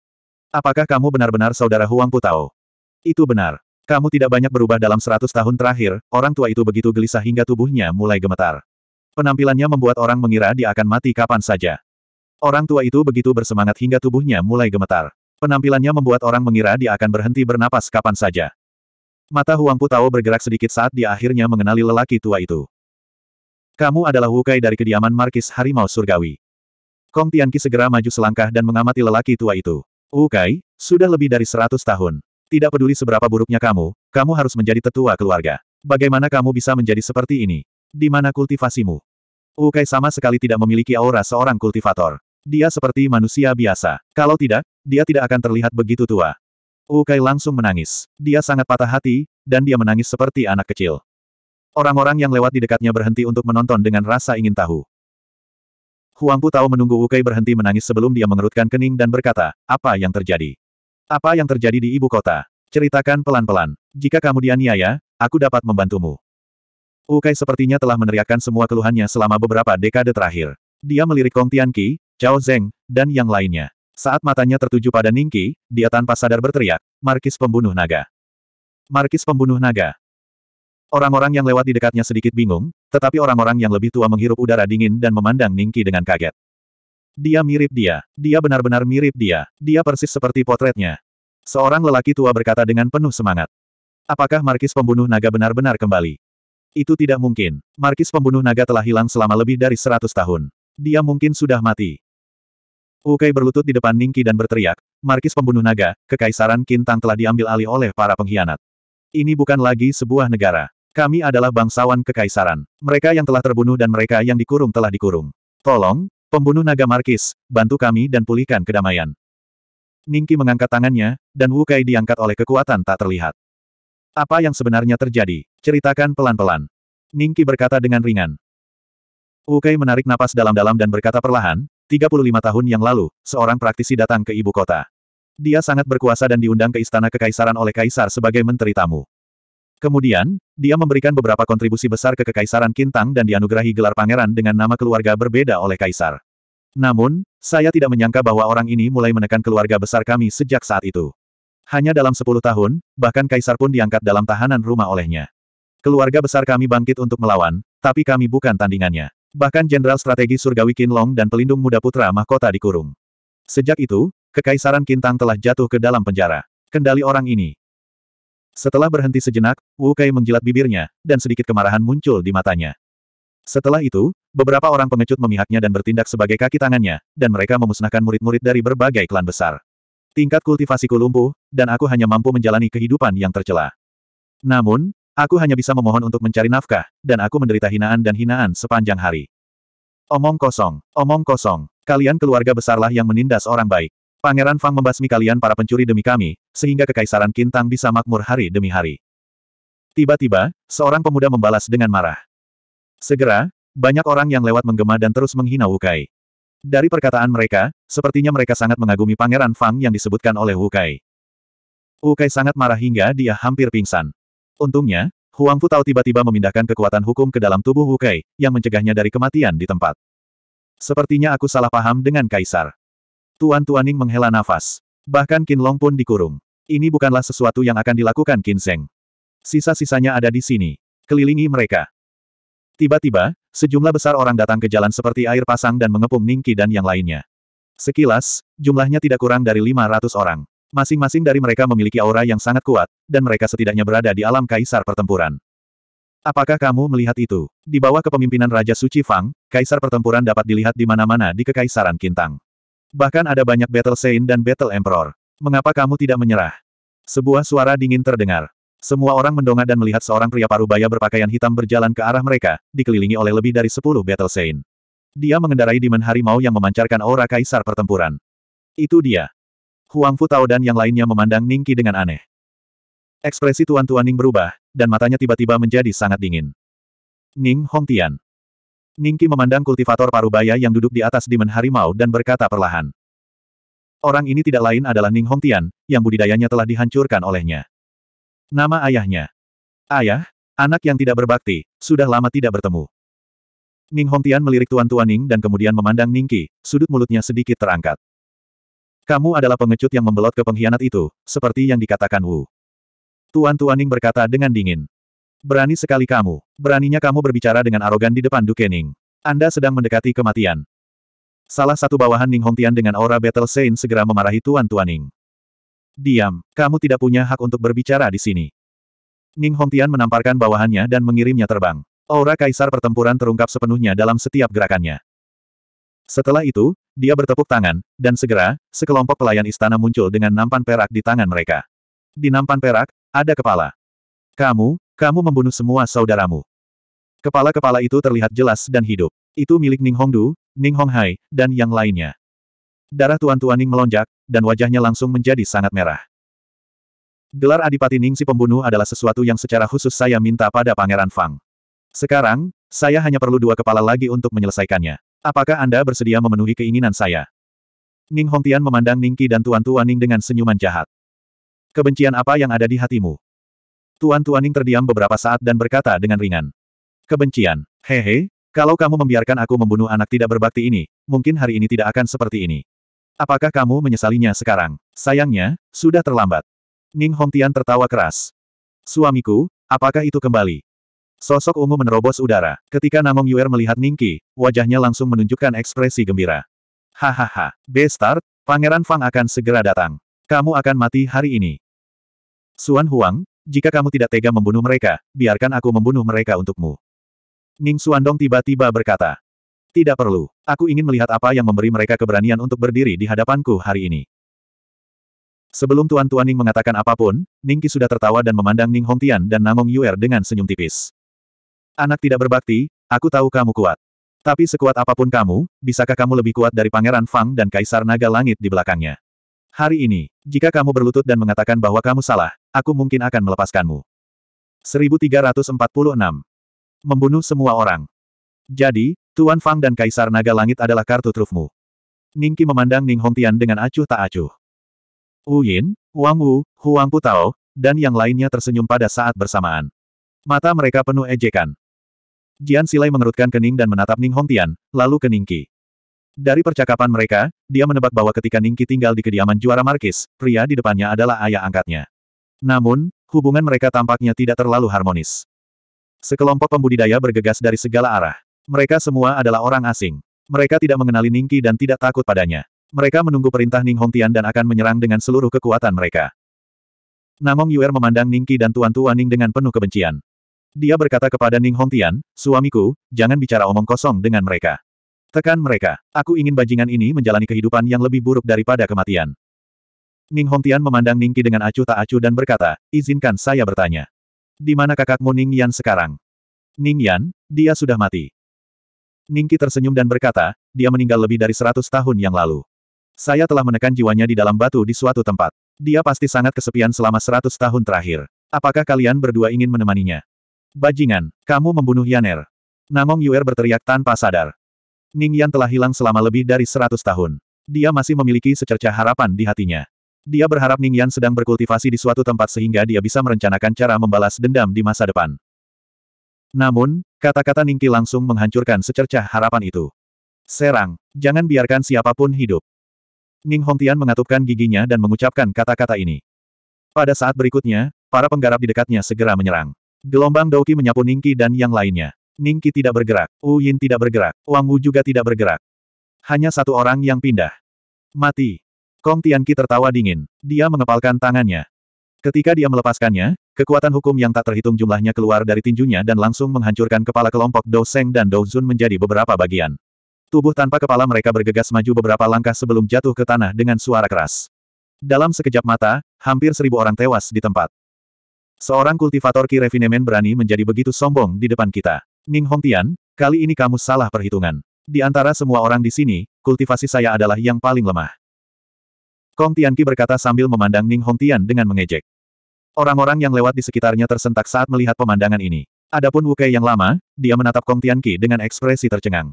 Apakah kamu benar-benar saudara Huang Putao? Itu benar. Kamu tidak banyak berubah dalam seratus tahun terakhir, orang tua itu begitu gelisah hingga tubuhnya mulai gemetar. Penampilannya membuat orang mengira dia akan mati kapan saja. Orang tua itu begitu bersemangat hingga tubuhnya mulai gemetar. Penampilannya membuat orang mengira dia akan berhenti bernapas kapan saja. Mata Huang Putao bergerak sedikit saat dia akhirnya mengenali lelaki tua itu. Kamu adalah Wukai dari kediaman Markis Harimau Surgawi. Kong Tianqi segera maju selangkah dan mengamati lelaki tua itu. Ukai, sudah lebih dari seratus tahun. Tidak peduli seberapa buruknya kamu, kamu harus menjadi tetua keluarga. Bagaimana kamu bisa menjadi seperti ini? Di mana kultivasimu? Ukai sama sekali tidak memiliki aura seorang kultivator. Dia seperti manusia biasa. Kalau tidak, dia tidak akan terlihat begitu tua. Ukai langsung menangis. Dia sangat patah hati, dan dia menangis seperti anak kecil. Orang-orang yang lewat di dekatnya berhenti untuk menonton dengan rasa ingin tahu. Huangpu tahu menunggu Ukei berhenti menangis sebelum dia mengerutkan kening dan berkata, apa yang terjadi? Apa yang terjadi di ibu kota? Ceritakan pelan-pelan. Jika kamu dianiaya, aku dapat membantumu. Ukai sepertinya telah meneriakkan semua keluhannya selama beberapa dekade terakhir. Dia melirik Kong Tianqi, Chao Zeng, dan yang lainnya. Saat matanya tertuju pada Ningqi, dia tanpa sadar berteriak, Markis Pembunuh Naga. Markis Pembunuh Naga. Orang-orang yang lewat di dekatnya sedikit bingung, tetapi orang-orang yang lebih tua menghirup udara dingin dan memandang Ningki dengan kaget. Dia mirip dia. Dia benar-benar mirip dia. Dia persis seperti potretnya. Seorang lelaki tua berkata dengan penuh semangat. Apakah Markis pembunuh naga benar-benar kembali? Itu tidak mungkin. Markis pembunuh naga telah hilang selama lebih dari seratus tahun. Dia mungkin sudah mati. Ukai berlutut di depan Ningki dan berteriak, Markis pembunuh naga, kekaisaran Kintang telah diambil alih oleh para pengkhianat. Ini bukan lagi sebuah negara. Kami adalah bangsawan kekaisaran. Mereka yang telah terbunuh dan mereka yang dikurung telah dikurung. Tolong, pembunuh naga Markis, bantu kami dan pulihkan kedamaian. Ningki mengangkat tangannya, dan Wu Kai diangkat oleh kekuatan tak terlihat. Apa yang sebenarnya terjadi? Ceritakan pelan-pelan. Ningki berkata dengan ringan. Wu Kai menarik napas dalam-dalam dan berkata perlahan, 35 tahun yang lalu, seorang praktisi datang ke ibu kota. Dia sangat berkuasa dan diundang ke istana kekaisaran oleh kaisar sebagai menteri tamu. Kemudian, dia memberikan beberapa kontribusi besar ke Kekaisaran Kintang dan dianugerahi gelar pangeran dengan nama keluarga berbeda oleh kaisar. Namun, saya tidak menyangka bahwa orang ini mulai menekan keluarga besar kami sejak saat itu. Hanya dalam sepuluh tahun, bahkan kaisar pun diangkat dalam tahanan rumah olehnya. Keluarga besar kami bangkit untuk melawan, tapi kami bukan tandingannya. Bahkan Jenderal Strategi Surgawi Kinlong dan pelindung muda putra mahkota dikurung. Sejak itu, Kekaisaran Kintang telah jatuh ke dalam penjara. Kendali orang ini, setelah berhenti sejenak, Wu Kai menjilat bibirnya, dan sedikit kemarahan muncul di matanya. Setelah itu, beberapa orang pengecut memihaknya dan bertindak sebagai kaki tangannya, dan mereka memusnahkan murid-murid dari berbagai klan besar. Tingkat kultivasiku lumpuh, dan aku hanya mampu menjalani kehidupan yang tercela. Namun, aku hanya bisa memohon untuk mencari nafkah, dan aku menderita hinaan dan hinaan sepanjang hari. Omong kosong, omong kosong, kalian keluarga besarlah yang menindas orang baik. Pangeran Fang membasmi kalian para pencuri demi kami, sehingga kekaisaran Kintang bisa makmur hari demi hari. Tiba-tiba, seorang pemuda membalas dengan marah. Segera, banyak orang yang lewat menggema dan terus menghina Wukai. Dari perkataan mereka, sepertinya mereka sangat mengagumi Pangeran Fang yang disebutkan oleh Wukai. Wukai sangat marah hingga dia hampir pingsan. Untungnya, Huang Fu Tao tiba-tiba memindahkan kekuatan hukum ke dalam tubuh Wukai, yang mencegahnya dari kematian di tempat. Sepertinya aku salah paham dengan Kaisar. Tuan Tuaning menghela nafas. Bahkan Long pun dikurung. Ini bukanlah sesuatu yang akan dilakukan Kinseng. Sisa-sisanya ada di sini. Kelilingi mereka. Tiba-tiba, sejumlah besar orang datang ke jalan seperti air pasang dan mengepung Ningki dan yang lainnya. Sekilas, jumlahnya tidak kurang dari 500 orang. Masing-masing dari mereka memiliki aura yang sangat kuat, dan mereka setidaknya berada di alam kaisar pertempuran. Apakah kamu melihat itu? Di bawah kepemimpinan Raja Suci Fang, kaisar pertempuran dapat dilihat di mana-mana di Kekaisaran Kintang. Bahkan ada banyak Battle Saint dan Battle Emperor. Mengapa kamu tidak menyerah? Sebuah suara dingin terdengar. Semua orang mendongak dan melihat seorang pria parubaya berpakaian hitam berjalan ke arah mereka, dikelilingi oleh lebih dari sepuluh Battle Saint. Dia mengendarai Demon Harimau yang memancarkan aura kaisar pertempuran. Itu dia. Huang Fu Tao dan yang lainnya memandang Ningki dengan aneh. Ekspresi Tuan Tuan Ning berubah, dan matanya tiba-tiba menjadi sangat dingin. Ning Hong Tian. Ningki memandang kultivator parubaya yang duduk di atas dimen harimau dan berkata perlahan. Orang ini tidak lain adalah Ning Hong Tian, yang budidayanya telah dihancurkan olehnya. Nama ayahnya. Ayah, anak yang tidak berbakti, sudah lama tidak bertemu. Ning Hong Tian melirik tuan-tuan Ning dan kemudian memandang Ningki, sudut mulutnya sedikit terangkat. Kamu adalah pengecut yang membelot ke pengkhianat itu, seperti yang dikatakan Wu. Tuan-tuan Ning berkata dengan dingin. Berani sekali kamu. Beraninya kamu berbicara dengan arogan di depan Dukening. Anda sedang mendekati kematian. Salah satu bawahan Ning Hongtian dengan aura Battle Saint segera memarahi Tuan tuan Ning. Diam, kamu tidak punya hak untuk berbicara di sini. Ning Hongtian menamparkan bawahannya dan mengirimnya terbang. Aura kaisar pertempuran terungkap sepenuhnya dalam setiap gerakannya. Setelah itu, dia bertepuk tangan, dan segera, sekelompok pelayan istana muncul dengan nampan perak di tangan mereka. Di nampan perak, ada kepala. Kamu, kamu membunuh semua saudaramu. Kepala-kepala itu terlihat jelas dan hidup. Itu milik Ning Hongdu, Ning Honghai, dan yang lainnya. Darah Tuan Tuan Ning melonjak, dan wajahnya langsung menjadi sangat merah. Gelar Adipati Ning si pembunuh adalah sesuatu yang secara khusus saya minta pada Pangeran Fang. Sekarang, saya hanya perlu dua kepala lagi untuk menyelesaikannya. Apakah Anda bersedia memenuhi keinginan saya? Ning Hongtian memandang Ning Qi dan Tuan Tuan Ning dengan senyuman jahat. Kebencian apa yang ada di hatimu? Tuan Tuaning terdiam beberapa saat dan berkata dengan ringan. Kebencian. Hehe, kalau kamu membiarkan aku membunuh anak tidak berbakti ini, mungkin hari ini tidak akan seperti ini. Apakah kamu menyesalinya sekarang? Sayangnya, sudah terlambat. Ning Hongtian tertawa keras. Suamiku, apakah itu kembali? Sosok ungu menerobos udara. Ketika Namong Yuer melihat Ning Qi, wajahnya langsung menunjukkan ekspresi gembira. Hahaha, Bestart, Pangeran Fang akan segera datang. Kamu akan mati hari ini. Suan Huang, jika kamu tidak tega membunuh mereka, biarkan aku membunuh mereka untukmu. Ning Suandong tiba-tiba berkata. Tidak perlu. Aku ingin melihat apa yang memberi mereka keberanian untuk berdiri di hadapanku hari ini. Sebelum Tuan Tuan Ning mengatakan apapun, Ning Qi sudah tertawa dan memandang Ning Hong Tian dan Namong Yuer dengan senyum tipis. Anak tidak berbakti, aku tahu kamu kuat. Tapi sekuat apapun kamu, bisakah kamu lebih kuat dari Pangeran Fang dan Kaisar Naga Langit di belakangnya? Hari ini, jika kamu berlutut dan mengatakan bahwa kamu salah, aku mungkin akan melepaskanmu. 1346. Membunuh semua orang. Jadi, Tuan Fang dan Kaisar Naga Langit adalah kartu trufmu. Ningki memandang Ning Hongtian dengan acuh tak acuh. Wu Yin, Wang Wu, Huang Putao, dan yang lainnya tersenyum pada saat bersamaan. Mata mereka penuh ejekan. Jian Silai mengerutkan kening dan menatap Ning Hongtian, lalu ke Ningki. Dari percakapan mereka, dia menebak bahwa ketika Ningki tinggal di kediaman juara Markis, pria di depannya adalah ayah angkatnya. Namun, hubungan mereka tampaknya tidak terlalu harmonis. Sekelompok pembudidaya bergegas dari segala arah. Mereka semua adalah orang asing. Mereka tidak mengenali Ningki dan tidak takut padanya. Mereka menunggu perintah Ning Hongtian dan akan menyerang dengan seluruh kekuatan mereka. Namong Yuer memandang Ningki dan Tuan tuan Ning dengan penuh kebencian. Dia berkata kepada Ning Hongtian, suamiku, jangan bicara omong kosong dengan mereka. Tekan mereka. Aku ingin bajingan ini menjalani kehidupan yang lebih buruk daripada kematian. Ning Hongtian memandang Ningki dengan acuh tak acuh dan berkata, izinkan saya bertanya. Di mana kakakmu Ning Yan sekarang? Ning Yan, dia sudah mati. Ningki tersenyum dan berkata, dia meninggal lebih dari seratus tahun yang lalu. Saya telah menekan jiwanya di dalam batu di suatu tempat. Dia pasti sangat kesepian selama seratus tahun terakhir. Apakah kalian berdua ingin menemaninya? Bajingan, kamu membunuh Yaner. Namong Yuer berteriak tanpa sadar. Ning Yan telah hilang selama lebih dari seratus tahun. Dia masih memiliki secerca harapan di hatinya. Dia berharap Ning Yan sedang berkultivasi di suatu tempat sehingga dia bisa merencanakan cara membalas dendam di masa depan. Namun, kata-kata Ning Qi langsung menghancurkan secercah harapan itu. Serang, jangan biarkan siapapun hidup. Ning Hongtian mengatupkan giginya dan mengucapkan kata-kata ini. Pada saat berikutnya, para penggarap di dekatnya segera menyerang. Gelombang Qi menyapu Ning Qi dan yang lainnya. Ning Qi tidak bergerak, Wu Yin tidak bergerak, Wang Wu juga tidak bergerak. Hanya satu orang yang pindah. Mati. Kong Tianqi tertawa dingin. Dia mengepalkan tangannya. Ketika dia melepaskannya, kekuatan hukum yang tak terhitung jumlahnya keluar dari tinjunya dan langsung menghancurkan kepala kelompok Dou Seng dan Dou Zun menjadi beberapa bagian. Tubuh tanpa kepala mereka bergegas maju beberapa langkah sebelum jatuh ke tanah dengan suara keras. Dalam sekejap mata, hampir seribu orang tewas di tempat. Seorang kultivator Ki Refinemen berani menjadi begitu sombong di depan kita. Ning Hong Tian, kali ini kamu salah perhitungan. Di antara semua orang di sini, kultivasi saya adalah yang paling lemah. Kong Tianqi berkata sambil memandang Ning Hong Tian dengan mengejek. Orang-orang yang lewat di sekitarnya tersentak saat melihat pemandangan ini. Adapun Wu Kei yang lama, dia menatap Kong Tianqi dengan ekspresi tercengang.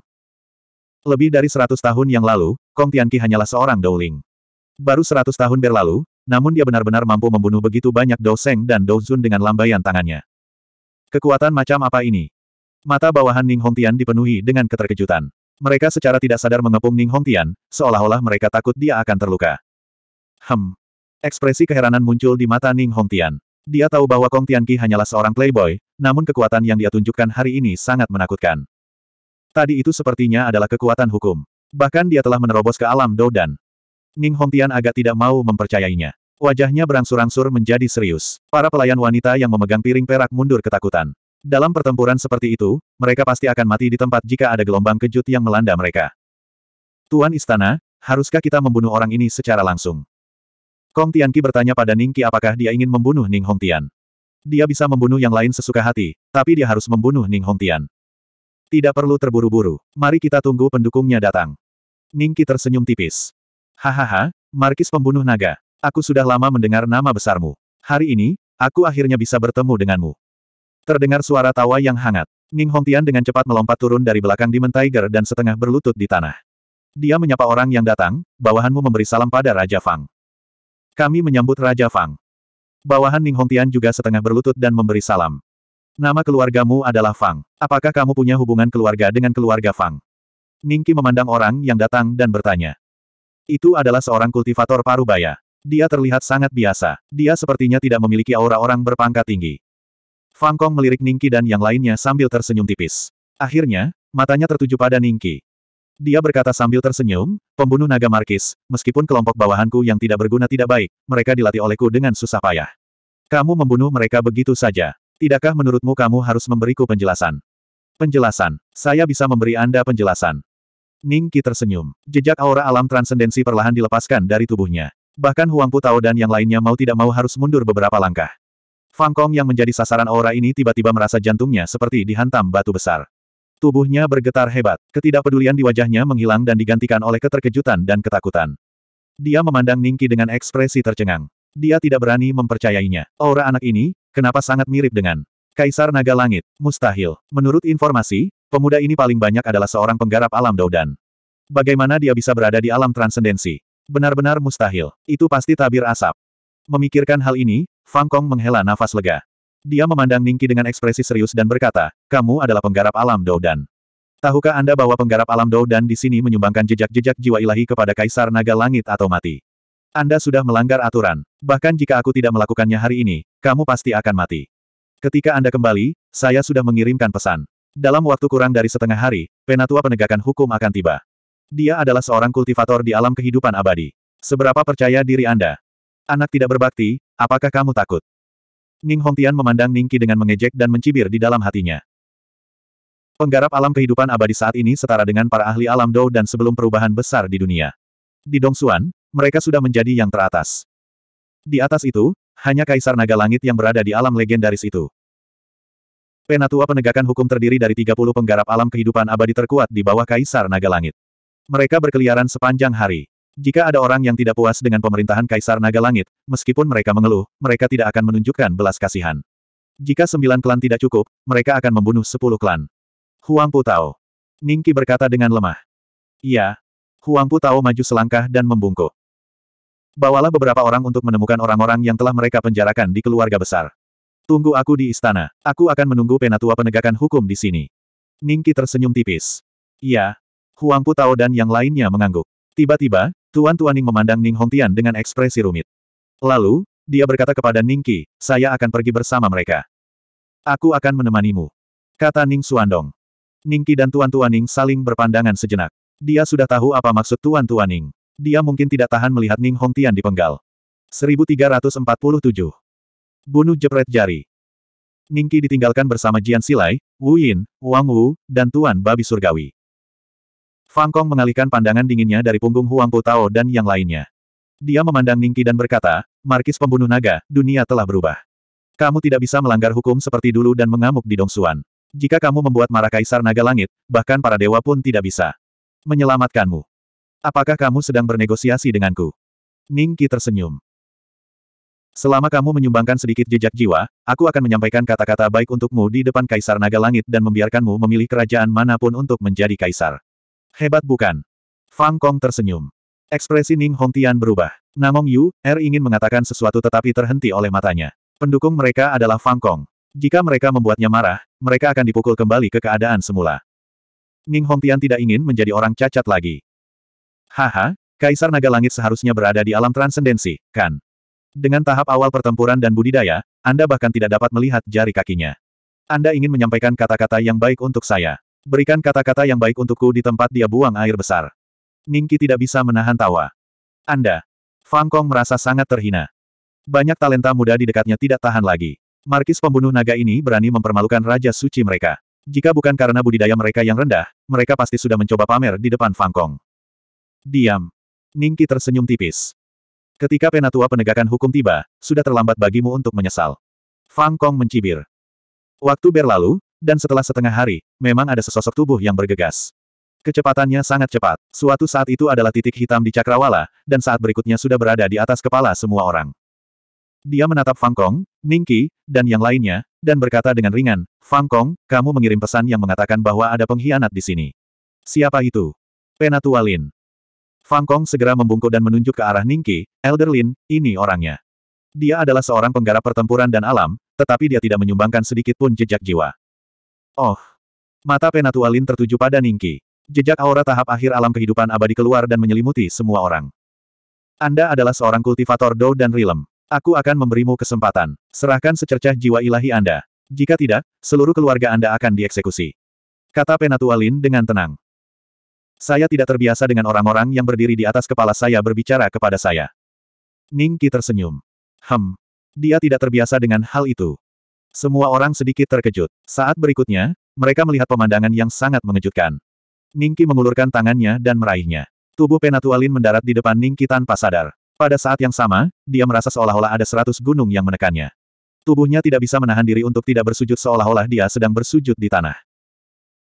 Lebih dari seratus tahun yang lalu, Kong Tianqi hanyalah seorang Douling. Baru seratus tahun berlalu, namun dia benar-benar mampu membunuh begitu banyak Dou Seng dan Dou Zun dengan lambaian tangannya. Kekuatan macam apa ini? Mata bawahan Ning Hong Tian dipenuhi dengan keterkejutan. Mereka secara tidak sadar mengepung Ning Hong Tian, seolah-olah mereka takut dia akan terluka. Hem. Ekspresi keheranan muncul di mata Ning Hong Tian. Dia tahu bahwa Kong Tianqi hanyalah seorang playboy, namun kekuatan yang dia tunjukkan hari ini sangat menakutkan. Tadi itu sepertinya adalah kekuatan hukum. Bahkan dia telah menerobos ke alam Doudan. Ning Hong Tian agak tidak mau mempercayainya. Wajahnya berangsur-angsur menjadi serius. Para pelayan wanita yang memegang piring perak mundur ketakutan. Dalam pertempuran seperti itu, mereka pasti akan mati di tempat jika ada gelombang kejut yang melanda mereka. Tuan Istana, haruskah kita membunuh orang ini secara langsung? Kong Tianqi bertanya pada Ningqi apakah dia ingin membunuh Ning Hongtian. Dia bisa membunuh yang lain sesuka hati, tapi dia harus membunuh Ning Hongtian. Tidak perlu terburu-buru, mari kita tunggu pendukungnya datang. Ningqi tersenyum tipis. Hahaha, Markis pembunuh naga, aku sudah lama mendengar nama besarmu. Hari ini, aku akhirnya bisa bertemu denganmu. Terdengar suara tawa yang hangat. Ning Hongtian dengan cepat melompat turun dari belakang Demon Tiger dan setengah berlutut di tanah. Dia menyapa orang yang datang, bawahanmu memberi salam pada Raja Fang. Kami menyambut Raja Fang. Bawahan Ning Hongtian juga setengah berlutut dan memberi salam. Nama keluargamu adalah Fang. Apakah kamu punya hubungan keluarga dengan keluarga Fang? Ningki memandang orang yang datang dan bertanya. Itu adalah seorang kultivator parubaya. Dia terlihat sangat biasa. Dia sepertinya tidak memiliki aura orang berpangkat tinggi. Fang Kong melirik Ningki dan yang lainnya sambil tersenyum tipis. Akhirnya, matanya tertuju pada Ningki. Dia berkata sambil tersenyum, pembunuh naga Markis, meskipun kelompok bawahanku yang tidak berguna tidak baik, mereka dilatih olehku dengan susah payah. Kamu membunuh mereka begitu saja. Tidakkah menurutmu kamu harus memberiku penjelasan? Penjelasan. Saya bisa memberi Anda penjelasan. Ning Qi tersenyum. Jejak aura alam transendensi perlahan dilepaskan dari tubuhnya. Bahkan Huang Pu Tao dan yang lainnya mau tidak mau harus mundur beberapa langkah. Fang Kong yang menjadi sasaran aura ini tiba-tiba merasa jantungnya seperti dihantam batu besar. Tubuhnya bergetar hebat, ketidakpedulian di wajahnya menghilang dan digantikan oleh keterkejutan dan ketakutan. Dia memandang Ningki dengan ekspresi tercengang. Dia tidak berani mempercayainya. Aura anak ini, kenapa sangat mirip dengan Kaisar Naga Langit? Mustahil. Menurut informasi, pemuda ini paling banyak adalah seorang penggarap alam Doudan. Bagaimana dia bisa berada di alam transendensi? Benar-benar mustahil. Itu pasti tabir asap. Memikirkan hal ini, Fang Kong menghela nafas lega. Dia memandang Ningki dengan ekspresi serius dan berkata, kamu adalah penggarap alam Doudan. Tahukah Anda bahwa penggarap alam Doudan di sini menyumbangkan jejak-jejak jiwa ilahi kepada Kaisar Naga Langit atau mati? Anda sudah melanggar aturan. Bahkan jika aku tidak melakukannya hari ini, kamu pasti akan mati. Ketika Anda kembali, saya sudah mengirimkan pesan. Dalam waktu kurang dari setengah hari, penatua penegakan hukum akan tiba. Dia adalah seorang kultivator di alam kehidupan abadi. Seberapa percaya diri Anda? Anak tidak berbakti, apakah kamu takut? Ning Hongtian memandang Ning Ningqi dengan mengejek dan mencibir di dalam hatinya. Penggarap alam kehidupan abadi saat ini setara dengan para ahli alam Dou dan sebelum perubahan besar di dunia. Di Dongsuan, mereka sudah menjadi yang teratas. Di atas itu, hanya Kaisar Naga Langit yang berada di alam legendaris itu. Penatua penegakan hukum terdiri dari 30 penggarap alam kehidupan abadi terkuat di bawah Kaisar Naga Langit. Mereka berkeliaran sepanjang hari. Jika ada orang yang tidak puas dengan pemerintahan Kaisar Naga Langit, meskipun mereka mengeluh, mereka tidak akan menunjukkan belas kasihan. Jika sembilan klan tidak cukup, mereka akan membunuh sepuluh klan. Huang Pu Tao. Ningki berkata dengan lemah. Iya. Huang Pu Tao maju selangkah dan membungkuk. Bawalah beberapa orang untuk menemukan orang-orang yang telah mereka penjarakan di keluarga besar. Tunggu aku di istana. Aku akan menunggu penatua penegakan hukum di sini. Ningki tersenyum tipis. Iya. Huang Pu Tao dan yang lainnya mengangguk. Tiba-tiba, Tuan Tuaning memandang Ning Hongtian dengan ekspresi rumit. Lalu, dia berkata kepada Ning Qi, saya akan pergi bersama mereka. Aku akan menemanimu. Kata Ning Suandong. Ning Qi dan Tuan Tuaning saling berpandangan sejenak. Dia sudah tahu apa maksud Tuan Tuaning. Dia mungkin tidak tahan melihat Ning Hongtian dipenggal. 1347. Bunuh jepret jari. Ning Qi ditinggalkan bersama Jian Silai, Wu Yin, Wang Wu, dan Tuan Babi Surgawi. Fang Kong mengalihkan pandangan dinginnya dari punggung Huang Pu dan yang lainnya. Dia memandang Ningki dan berkata, Markis pembunuh naga, dunia telah berubah. Kamu tidak bisa melanggar hukum seperti dulu dan mengamuk di Dongsuan. Jika kamu membuat marah Kaisar Naga Langit, bahkan para dewa pun tidak bisa menyelamatkanmu. Apakah kamu sedang bernegosiasi denganku? Ningki tersenyum. Selama kamu menyumbangkan sedikit jejak jiwa, aku akan menyampaikan kata-kata baik untukmu di depan Kaisar Naga Langit dan membiarkanmu memilih kerajaan manapun untuk menjadi kaisar. Hebat bukan? Fang Kong tersenyum. Ekspresi Ning Hong Tian berubah. Namong Yu, Er ingin mengatakan sesuatu tetapi terhenti oleh matanya. Pendukung mereka adalah Fang Kong. Jika mereka membuatnya marah, mereka akan dipukul kembali ke keadaan semula. Ning Hong Tian tidak ingin menjadi orang cacat lagi. Haha, Kaisar Naga Langit seharusnya berada di alam transendensi, kan? Dengan tahap awal pertempuran dan budidaya, Anda bahkan tidak dapat melihat jari kakinya. Anda ingin menyampaikan kata-kata yang baik untuk saya. Berikan kata-kata yang baik untukku di tempat dia buang air besar. Ningki tidak bisa menahan tawa. Anda. Fang Kong merasa sangat terhina. Banyak talenta muda di dekatnya tidak tahan lagi. Markis pembunuh naga ini berani mempermalukan Raja Suci mereka. Jika bukan karena budidaya mereka yang rendah, mereka pasti sudah mencoba pamer di depan Fang Kong. Diam. Ningki tersenyum tipis. Ketika penatua penegakan hukum tiba, sudah terlambat bagimu untuk menyesal. Fang Kong mencibir. Waktu berlalu, dan setelah setengah hari, memang ada sesosok tubuh yang bergegas. Kecepatannya sangat cepat. Suatu saat itu adalah titik hitam di cakrawala, dan saat berikutnya sudah berada di atas kepala semua orang. Dia menatap Fang Kong, Ning Qi, dan yang lainnya, dan berkata dengan ringan, Fang Kong, kamu mengirim pesan yang mengatakan bahwa ada pengkhianat di sini. Siapa itu? Penatua Lin. Fang Kong segera membungkuk dan menunjuk ke arah Ningki, Elder Lin, ini orangnya. Dia adalah seorang penggarap pertempuran dan alam, tetapi dia tidak menyumbangkan sedikit pun jejak jiwa. Oh! Mata Penatualin tertuju pada Ningki. Jejak aura tahap akhir alam kehidupan abadi keluar dan menyelimuti semua orang. Anda adalah seorang kultivator Dou dan Rilem. Aku akan memberimu kesempatan. Serahkan secercah jiwa ilahi Anda. Jika tidak, seluruh keluarga Anda akan dieksekusi. Kata Penatualin dengan tenang. Saya tidak terbiasa dengan orang-orang yang berdiri di atas kepala saya berbicara kepada saya. Ningki tersenyum. Hem. Dia tidak terbiasa dengan hal itu. Semua orang sedikit terkejut. Saat berikutnya, mereka melihat pemandangan yang sangat mengejutkan. Ningki mengulurkan tangannya dan meraihnya. Tubuh Penatualin mendarat di depan Ningki tanpa sadar. Pada saat yang sama, dia merasa seolah-olah ada seratus gunung yang menekannya. Tubuhnya tidak bisa menahan diri untuk tidak bersujud seolah-olah dia sedang bersujud di tanah.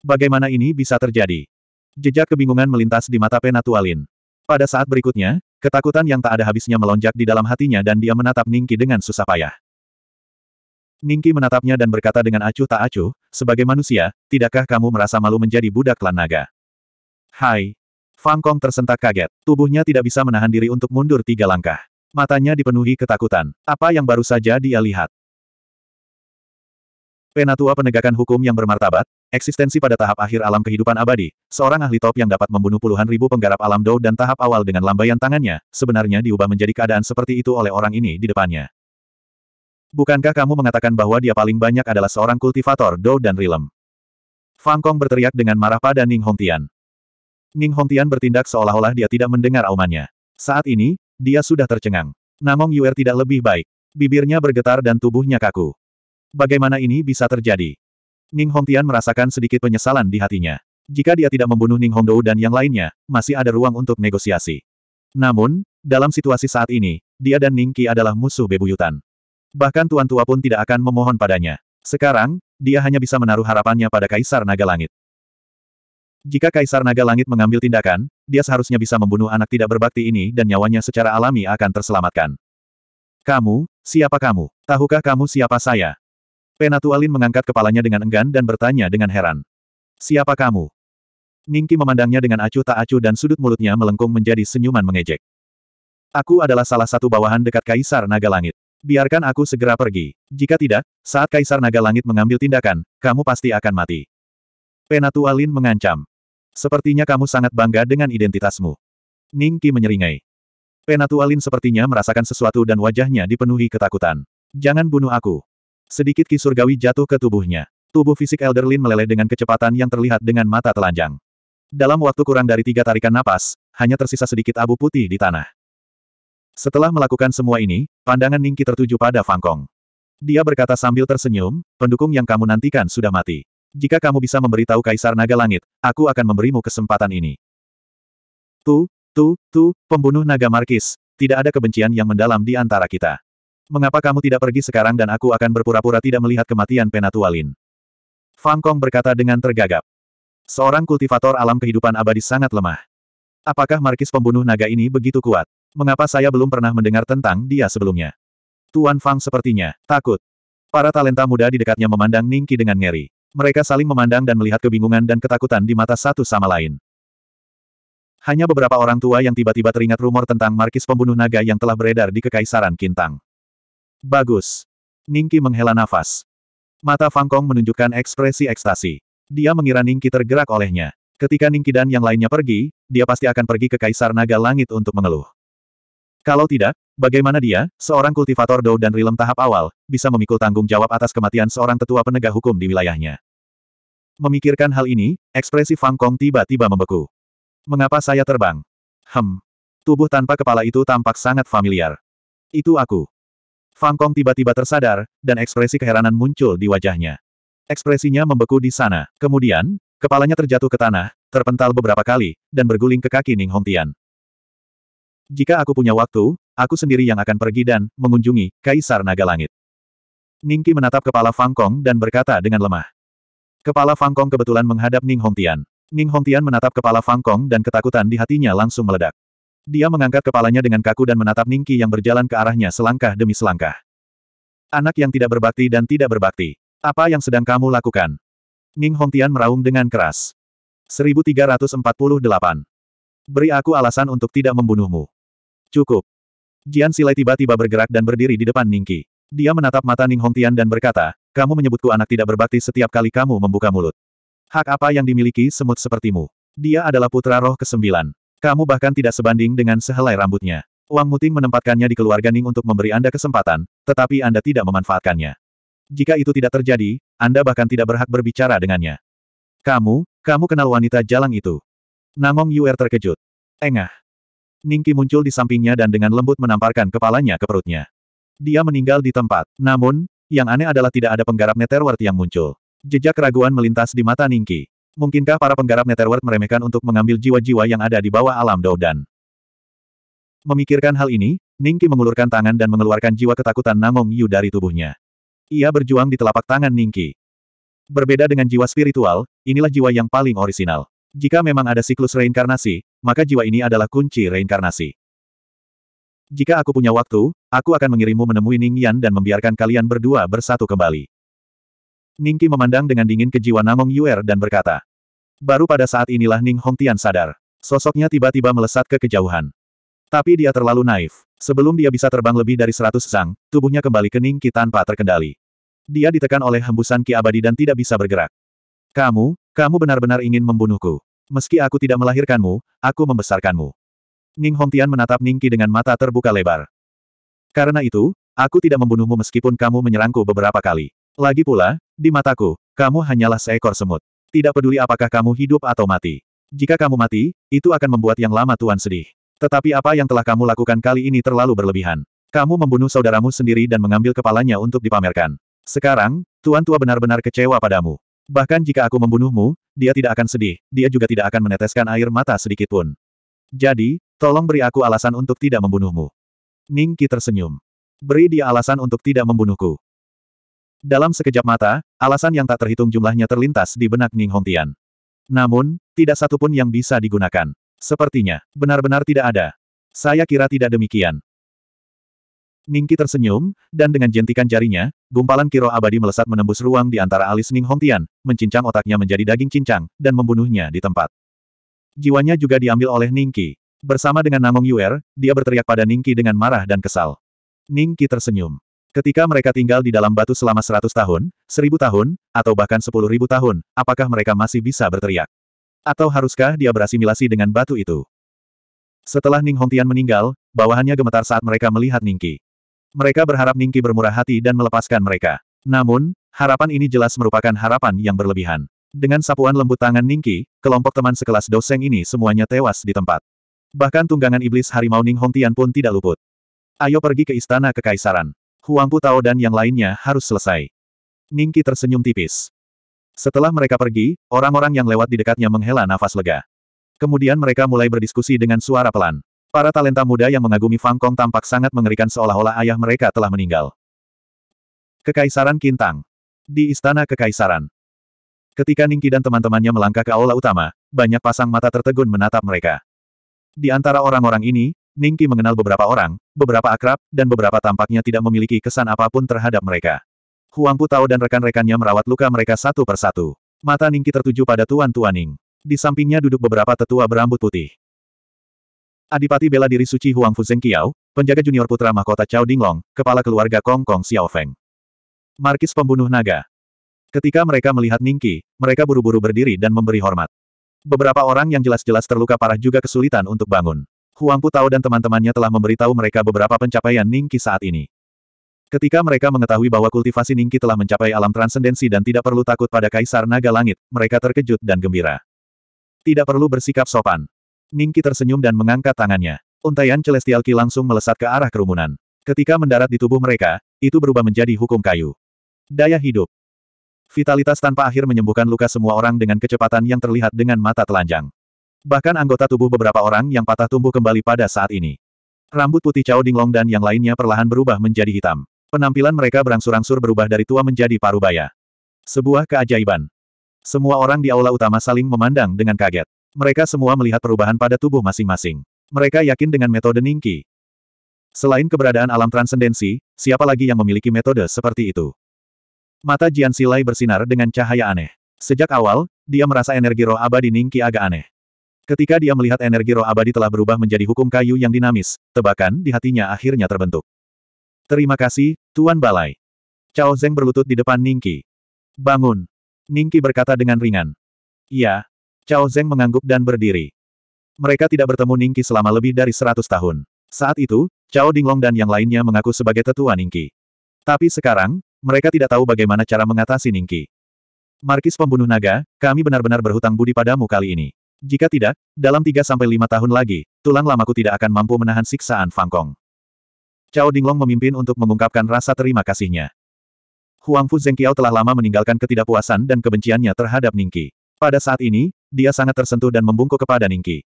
Bagaimana ini bisa terjadi? Jejak kebingungan melintas di mata Penatualin. Pada saat berikutnya, ketakutan yang tak ada habisnya melonjak di dalam hatinya dan dia menatap Ningki dengan susah payah. Ningki menatapnya dan berkata dengan acuh tak acuh, sebagai manusia, tidakkah kamu merasa malu menjadi budak klan naga? Hai! Fang Kong tersentak kaget, tubuhnya tidak bisa menahan diri untuk mundur tiga langkah. Matanya dipenuhi ketakutan. Apa yang baru saja dia lihat? Penatua penegakan hukum yang bermartabat, eksistensi pada tahap akhir alam kehidupan abadi, seorang ahli top yang dapat membunuh puluhan ribu penggarap alam dou dan tahap awal dengan lambaian tangannya, sebenarnya diubah menjadi keadaan seperti itu oleh orang ini di depannya. Bukankah kamu mengatakan bahwa dia paling banyak adalah seorang kultivator Dou dan Rilem? Fang Kong berteriak dengan marah pada Ning Hongtian. Ning Hongtian bertindak seolah-olah dia tidak mendengar aumannya. Saat ini, dia sudah tercengang. Namong Yuer tidak lebih baik. Bibirnya bergetar dan tubuhnya kaku. Bagaimana ini bisa terjadi? Ning Hongtian merasakan sedikit penyesalan di hatinya. Jika dia tidak membunuh Ning Hongdou dan yang lainnya, masih ada ruang untuk negosiasi. Namun, dalam situasi saat ini, dia dan Ning Qi adalah musuh bebuyutan. Bahkan Tuan Tua pun tidak akan memohon padanya. Sekarang, dia hanya bisa menaruh harapannya pada Kaisar Naga Langit. Jika Kaisar Naga Langit mengambil tindakan, dia seharusnya bisa membunuh anak tidak berbakti ini dan nyawanya secara alami akan terselamatkan. Kamu, siapa kamu? Tahukah kamu siapa saya? Penatualin mengangkat kepalanya dengan enggan dan bertanya dengan heran. Siapa kamu? Ningki memandangnya dengan acuh tak acuh dan sudut mulutnya melengkung menjadi senyuman mengejek. Aku adalah salah satu bawahan dekat Kaisar Naga Langit. Biarkan aku segera pergi. Jika tidak, saat Kaisar Naga Langit mengambil tindakan, kamu pasti akan mati. Penatua Lin mengancam. Sepertinya kamu sangat bangga dengan identitasmu. Ning Qi menyeringai. Penatua Lin sepertinya merasakan sesuatu dan wajahnya dipenuhi ketakutan. Jangan bunuh aku. Sedikit ki surgawi jatuh ke tubuhnya. Tubuh fisik Elder Lin meleleh dengan kecepatan yang terlihat dengan mata telanjang. Dalam waktu kurang dari tiga tarikan napas, hanya tersisa sedikit abu putih di tanah. Setelah melakukan semua ini, pandangan Ningki tertuju pada Fang Kong. Dia berkata sambil tersenyum, pendukung yang kamu nantikan sudah mati. Jika kamu bisa memberitahu Kaisar Naga Langit, aku akan memberimu kesempatan ini. Tu, tu, tu, pembunuh Naga Markis, tidak ada kebencian yang mendalam di antara kita. Mengapa kamu tidak pergi sekarang dan aku akan berpura-pura tidak melihat kematian Penatualin? Fang Kong berkata dengan tergagap. Seorang kultivator alam kehidupan abadi sangat lemah. Apakah markis pembunuh naga ini begitu kuat? Mengapa saya belum pernah mendengar tentang dia sebelumnya? Tuan Fang sepertinya takut. Para talenta muda di dekatnya memandang Ningki dengan ngeri. Mereka saling memandang dan melihat kebingungan dan ketakutan di mata satu sama lain. Hanya beberapa orang tua yang tiba-tiba teringat rumor tentang markis pembunuh naga yang telah beredar di Kekaisaran Kintang. Bagus. Ningki menghela nafas. Mata Fang Kong menunjukkan ekspresi ekstasi. Dia mengira Ningki tergerak olehnya. Ketika Ningki dan yang lainnya pergi, dia pasti akan pergi ke Kaisar Naga Langit untuk mengeluh. Kalau tidak, bagaimana dia, seorang kultivator Dou dan Rilem tahap awal, bisa memikul tanggung jawab atas kematian seorang tetua penegak hukum di wilayahnya? Memikirkan hal ini, ekspresi Fang Kong tiba-tiba membeku. Mengapa saya terbang? Hem. Tubuh tanpa kepala itu tampak sangat familiar. Itu aku. Fang Kong tiba-tiba tersadar, dan ekspresi keheranan muncul di wajahnya. Ekspresinya membeku di sana. Kemudian, Kepalanya terjatuh ke tanah, terpental beberapa kali, dan berguling ke kaki Ning Hongtian. Jika aku punya waktu, aku sendiri yang akan pergi dan mengunjungi Kaisar Naga Langit. Ningki menatap kepala Fang Kong dan berkata dengan lemah. Kepala Fang Kong kebetulan menghadap Ning Hongtian. Ning Hongtian menatap kepala Fang Kong dan ketakutan di hatinya langsung meledak. Dia mengangkat kepalanya dengan kaku dan menatap Ningki yang berjalan ke arahnya selangkah demi selangkah. Anak yang tidak berbakti dan tidak berbakti. Apa yang sedang kamu lakukan? Ning Hongtian meraung dengan keras. 1348. Beri aku alasan untuk tidak membunuhmu. Cukup. Jian Silai tiba-tiba bergerak dan berdiri di depan Ningki. Dia menatap mata Ning Hongtian dan berkata, kamu menyebutku anak tidak berbakti setiap kali kamu membuka mulut. Hak apa yang dimiliki semut sepertimu? Dia adalah putra roh kesembilan. Kamu bahkan tidak sebanding dengan sehelai rambutnya. Wang Muting menempatkannya di keluarga Ning untuk memberi Anda kesempatan, tetapi Anda tidak memanfaatkannya. Jika itu tidak terjadi, Anda bahkan tidak berhak berbicara dengannya. Kamu, kamu kenal wanita jalang itu. Namong Yuer terkejut. Engah. Ningki muncul di sampingnya dan dengan lembut menamparkan kepalanya ke perutnya. Dia meninggal di tempat. Namun, yang aneh adalah tidak ada penggarap Netherworld yang muncul. Jejak keraguan melintas di mata Ningki. Mungkinkah para penggarap Netherworld meremehkan untuk mengambil jiwa-jiwa yang ada di bawah alam Doudan? Memikirkan hal ini, Ningki mengulurkan tangan dan mengeluarkan jiwa ketakutan Namong Yu dari tubuhnya. Ia berjuang di telapak tangan Ningki. Berbeda dengan jiwa spiritual, inilah jiwa yang paling orisinal. Jika memang ada siklus reinkarnasi, maka jiwa ini adalah kunci reinkarnasi. Jika aku punya waktu, aku akan mengirimmu menemui Ning Yan dan membiarkan kalian berdua bersatu kembali. Ningki memandang dengan dingin ke jiwa Namong Yuer dan berkata. Baru pada saat inilah Ning Hongtian sadar. Sosoknya tiba-tiba melesat ke kejauhan. Tapi dia terlalu naif. Sebelum dia bisa terbang lebih dari seratus sang, tubuhnya kembali kening Ningki tanpa terkendali. Dia ditekan oleh hembusan Ki abadi dan tidak bisa bergerak. Kamu, kamu benar-benar ingin membunuhku. Meski aku tidak melahirkanmu, aku membesarkanmu. Ning Hongtian menatap Ning Qi dengan mata terbuka lebar. Karena itu, aku tidak membunuhmu meskipun kamu menyerangku beberapa kali. Lagi pula, di mataku, kamu hanyalah seekor semut. Tidak peduli apakah kamu hidup atau mati. Jika kamu mati, itu akan membuat yang lama Tuan sedih. Tetapi apa yang telah kamu lakukan kali ini terlalu berlebihan. Kamu membunuh saudaramu sendiri dan mengambil kepalanya untuk dipamerkan. Sekarang, Tuan Tua benar-benar kecewa padamu. Bahkan jika aku membunuhmu, dia tidak akan sedih, dia juga tidak akan meneteskan air mata sedikitpun. Jadi, tolong beri aku alasan untuk tidak membunuhmu. Ningki tersenyum. Beri dia alasan untuk tidak membunuhku. Dalam sekejap mata, alasan yang tak terhitung jumlahnya terlintas di benak Ning Hongtian. Namun, tidak satupun yang bisa digunakan. Sepertinya, benar-benar tidak ada. Saya kira tidak demikian. Ningki tersenyum, dan dengan jentikan jarinya, gumpalan kiro abadi melesat menembus ruang di antara alis Ning Hongtian, mencincang otaknya menjadi daging cincang, dan membunuhnya di tempat. Jiwanya juga diambil oleh Ningki. Bersama dengan Namong Yuer, dia berteriak pada Ningki dengan marah dan kesal. Ningki tersenyum. Ketika mereka tinggal di dalam batu selama seratus tahun, seribu tahun, atau bahkan sepuluh ribu tahun, apakah mereka masih bisa berteriak? Atau haruskah dia berasimilasi dengan batu itu? Setelah Ning Hongtian meninggal, bawahannya gemetar saat mereka melihat Ningki. Mereka berharap Ningki bermurah hati dan melepaskan mereka. Namun, harapan ini jelas merupakan harapan yang berlebihan. Dengan sapuan lembut tangan Ningki, kelompok teman sekelas Doseng ini semuanya tewas di tempat. Bahkan tunggangan iblis harimau Ning Hongtian pun tidak luput. Ayo pergi ke istana kekaisaran. Huangpu Tao dan yang lainnya harus selesai. Ningki tersenyum tipis. Setelah mereka pergi, orang-orang yang lewat di dekatnya menghela nafas lega. Kemudian mereka mulai berdiskusi dengan suara pelan. Para talenta muda yang mengagumi Fang Kong tampak sangat mengerikan seolah-olah ayah mereka telah meninggal. Kekaisaran Kintang. Di Istana Kekaisaran. Ketika Ningki dan teman-temannya melangkah ke aula utama, banyak pasang mata tertegun menatap mereka. Di antara orang-orang ini, Ningki mengenal beberapa orang, beberapa akrab, dan beberapa tampaknya tidak memiliki kesan apapun terhadap mereka. Huang Putao dan rekan-rekannya merawat luka mereka satu persatu. Mata Ningki tertuju pada Tuan Tuaning. Di sampingnya duduk beberapa tetua berambut putih. Adipati bela diri suci Huang Fuzeng Kiao, penjaga junior putra mahkota Chao Dinglong, kepala keluarga Kong Kong Xiao Feng. Markis pembunuh naga. Ketika mereka melihat Ningki, mereka buru-buru berdiri dan memberi hormat. Beberapa orang yang jelas-jelas terluka parah juga kesulitan untuk bangun. Huang Putao dan teman-temannya telah memberitahu mereka beberapa pencapaian Ningki saat ini. Ketika mereka mengetahui bahwa kultivasi Ningki telah mencapai alam transendensi dan tidak perlu takut pada Kaisar Naga Langit, mereka terkejut dan gembira. Tidak perlu bersikap sopan. Ningki tersenyum dan mengangkat tangannya. Untaian Celestial Ki langsung melesat ke arah kerumunan. Ketika mendarat di tubuh mereka, itu berubah menjadi hukum kayu. Daya hidup. Vitalitas tanpa akhir menyembuhkan luka semua orang dengan kecepatan yang terlihat dengan mata telanjang. Bahkan anggota tubuh beberapa orang yang patah tumbuh kembali pada saat ini. Rambut putih Cao Dinglong dan yang lainnya perlahan berubah menjadi hitam. Penampilan mereka berangsur-angsur berubah dari tua menjadi parubaya. Sebuah keajaiban. Semua orang di aula utama saling memandang dengan kaget. Mereka semua melihat perubahan pada tubuh masing-masing. Mereka yakin dengan metode Ningki. Selain keberadaan alam transendensi, siapa lagi yang memiliki metode seperti itu? Mata Jian Silai bersinar dengan cahaya aneh. Sejak awal, dia merasa energi roh abadi Ningki agak aneh. Ketika dia melihat energi roh abadi telah berubah menjadi hukum kayu yang dinamis, tebakan di hatinya akhirnya terbentuk. Terima kasih, Tuan Balai. Cao Zeng berlutut di depan Ningki. Bangun. Ningki berkata dengan ringan. Ya, Cao Zeng mengangguk dan berdiri. Mereka tidak bertemu Ningki selama lebih dari seratus tahun. Saat itu, Cao Dinglong dan yang lainnya mengaku sebagai tetua Ningki. Tapi sekarang, mereka tidak tahu bagaimana cara mengatasi Ningki. Markis pembunuh naga, kami benar-benar berhutang budi padamu kali ini. Jika tidak, dalam tiga sampai lima tahun lagi, tulang lamaku tidak akan mampu menahan siksaan Fangkong. Cao Dinglong memimpin untuk mengungkapkan rasa terima kasihnya. Huang Fu Zengqiao telah lama meninggalkan ketidakpuasan dan kebenciannya terhadap Ningqi. Pada saat ini, dia sangat tersentuh dan membungkuk kepada Ningqi.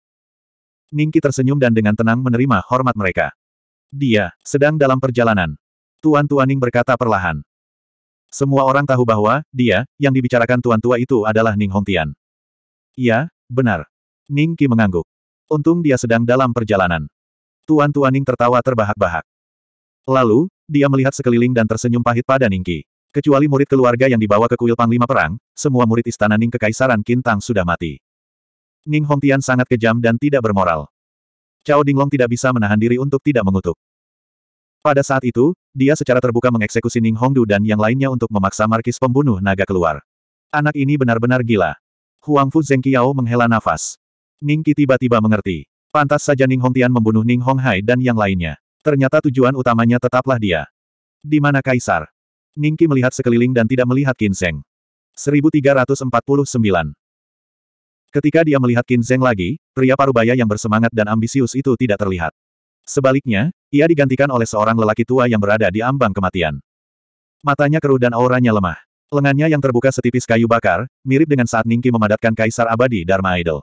Ningqi tersenyum dan dengan tenang menerima hormat mereka. Dia sedang dalam perjalanan. Tuan Tua Ning berkata perlahan. Semua orang tahu bahwa, dia, yang dibicarakan Tuan Tua itu adalah Ning Hongtian. Ya, benar. Ning mengangguk. Untung dia sedang dalam perjalanan. Tuan Tua Ning tertawa terbahak-bahak. Lalu, dia melihat sekeliling dan tersenyum pahit pada Ningki. Kecuali murid keluarga yang dibawa ke kuil Panglima Perang, semua murid istana Ning Kekaisaran Kintang sudah mati. Ning Hongtian sangat kejam dan tidak bermoral. Cao Dinglong tidak bisa menahan diri untuk tidak mengutuk. Pada saat itu, dia secara terbuka mengeksekusi Ning Hongdu dan yang lainnya untuk memaksa markis pembunuh naga keluar. Anak ini benar-benar gila. Huang Fu Zengqiao menghela nafas. Ning Ki tiba-tiba mengerti. Pantas saja Ning Hongtian membunuh Ning Honghai dan yang lainnya. Ternyata tujuan utamanya tetaplah dia. Di mana Kaisar? Ningki melihat sekeliling dan tidak melihat Kinseng. 1349 Ketika dia melihat Kinseng lagi, pria parubaya yang bersemangat dan ambisius itu tidak terlihat. Sebaliknya, ia digantikan oleh seorang lelaki tua yang berada di ambang kematian. Matanya keruh dan auranya lemah. Lengannya yang terbuka setipis kayu bakar, mirip dengan saat Ningki memadatkan Kaisar Abadi Dharma Idol.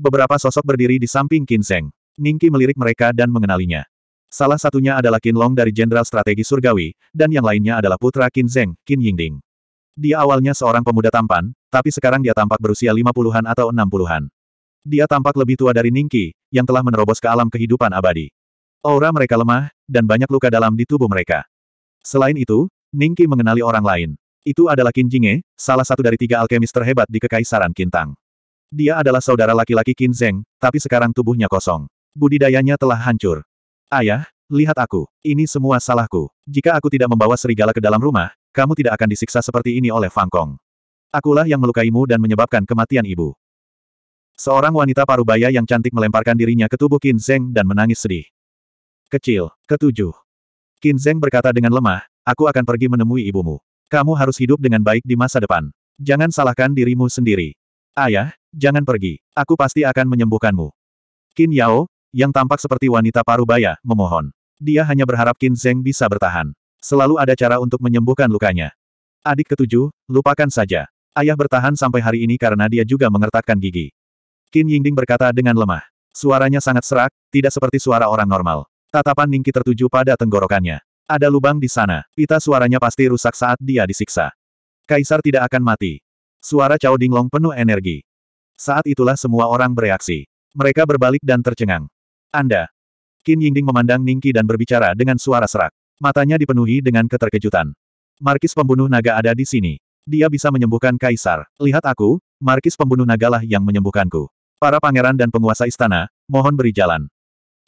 Beberapa sosok berdiri di samping Kinseng. Ningki melirik mereka dan mengenalinya. Salah satunya adalah Qin Long dari Jenderal Strategi Surgawi, dan yang lainnya adalah putra Qin Zeng, Qin Yingding. Dia awalnya seorang pemuda tampan, tapi sekarang dia tampak berusia lima puluhan atau enam puluhan. Dia tampak lebih tua dari Ningqi, yang telah menerobos ke alam kehidupan abadi. Aura mereka lemah, dan banyak luka dalam di tubuh mereka. Selain itu, Ningqi mengenali orang lain. Itu adalah Qin Jinge, salah satu dari tiga alkemis terhebat di Kekaisaran Kintang. Dia adalah saudara laki-laki Qin Zheng, tapi sekarang tubuhnya kosong. Budidayanya telah hancur. Ayah, lihat aku. Ini semua salahku. Jika aku tidak membawa serigala ke dalam rumah, kamu tidak akan disiksa seperti ini oleh Fang Kong. Akulah yang melukaimu dan menyebabkan kematian ibu. Seorang wanita parubaya yang cantik melemparkan dirinya ke tubuh Qin Zeng dan menangis sedih. Kecil, ketujuh. Qin Zeng berkata dengan lemah, aku akan pergi menemui ibumu. Kamu harus hidup dengan baik di masa depan. Jangan salahkan dirimu sendiri. Ayah, jangan pergi. Aku pasti akan menyembuhkanmu. Qin Yao, yang tampak seperti wanita paruh baya, memohon. Dia hanya berharap Qin Zheng bisa bertahan. Selalu ada cara untuk menyembuhkan lukanya. Adik ketujuh, lupakan saja. Ayah bertahan sampai hari ini karena dia juga mengertakkan gigi. Qin Yingding berkata dengan lemah. Suaranya sangat serak, tidak seperti suara orang normal. Tatapan Ningki tertuju pada tenggorokannya. Ada lubang di sana. Pita suaranya pasti rusak saat dia disiksa. Kaisar tidak akan mati. Suara Cao Dinglong penuh energi. Saat itulah semua orang bereaksi. Mereka berbalik dan tercengang. Anda. Qin Yingding memandang Ningki dan berbicara dengan suara serak. Matanya dipenuhi dengan keterkejutan. Markis pembunuh naga ada di sini. Dia bisa menyembuhkan kaisar. Lihat aku, Markis pembunuh naga lah yang menyembuhkanku. Para pangeran dan penguasa istana, mohon beri jalan.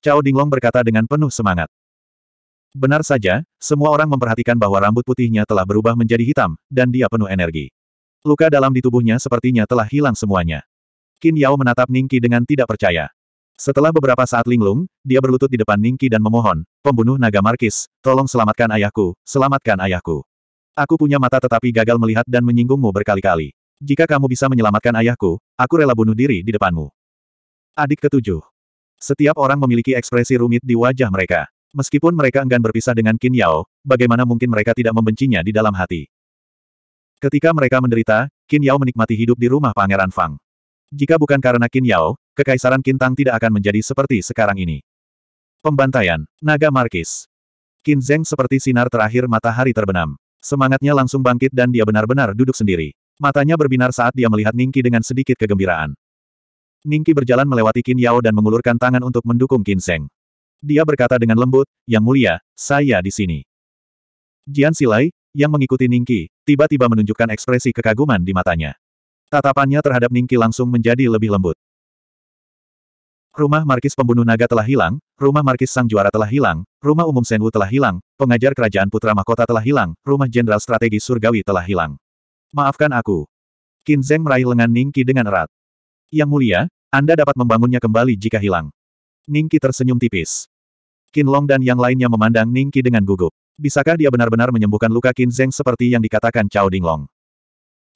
Cao Dinglong berkata dengan penuh semangat. Benar saja, semua orang memperhatikan bahwa rambut putihnya telah berubah menjadi hitam, dan dia penuh energi. Luka dalam di tubuhnya sepertinya telah hilang semuanya. Qin Yao menatap Ningki dengan tidak percaya. Setelah beberapa saat linglung, dia berlutut di depan Ningki dan memohon, pembunuh naga Markis, tolong selamatkan ayahku, selamatkan ayahku. Aku punya mata tetapi gagal melihat dan menyinggungmu berkali-kali. Jika kamu bisa menyelamatkan ayahku, aku rela bunuh diri di depanmu. Adik ketujuh. Setiap orang memiliki ekspresi rumit di wajah mereka. Meskipun mereka enggan berpisah dengan Qin Yao, bagaimana mungkin mereka tidak membencinya di dalam hati? Ketika mereka menderita, Qin Yao menikmati hidup di rumah Pangeran Fang. Jika bukan karena Qin Yao, Kekaisaran Kintang tidak akan menjadi seperti sekarang ini. Pembantaian, Naga Markis. Qin Zeng seperti sinar terakhir matahari terbenam. Semangatnya langsung bangkit dan dia benar-benar duduk sendiri. Matanya berbinar saat dia melihat Ningki dengan sedikit kegembiraan. Ningki berjalan melewati Qin Yao dan mengulurkan tangan untuk mendukung Qin Zeng. Dia berkata dengan lembut, Yang mulia, saya di sini. Jian Silai, yang mengikuti Ningki, tiba-tiba menunjukkan ekspresi kekaguman di matanya. Tatapannya terhadap Ningki langsung menjadi lebih lembut. Rumah Markis Pembunuh Naga telah hilang, rumah Markis Sang Juara telah hilang, rumah umum Senwu telah hilang, pengajar kerajaan Putra Mahkota telah hilang, rumah Jenderal Strategi Surgawi telah hilang. Maafkan aku. Qin Zheng meraih lengan Qi dengan erat. Yang mulia, Anda dapat membangunnya kembali jika hilang. Qi tersenyum tipis. Qin Long dan yang lainnya memandang Qi dengan gugup. Bisakah dia benar-benar menyembuhkan luka Qin Zheng seperti yang dikatakan Cao Dinglong?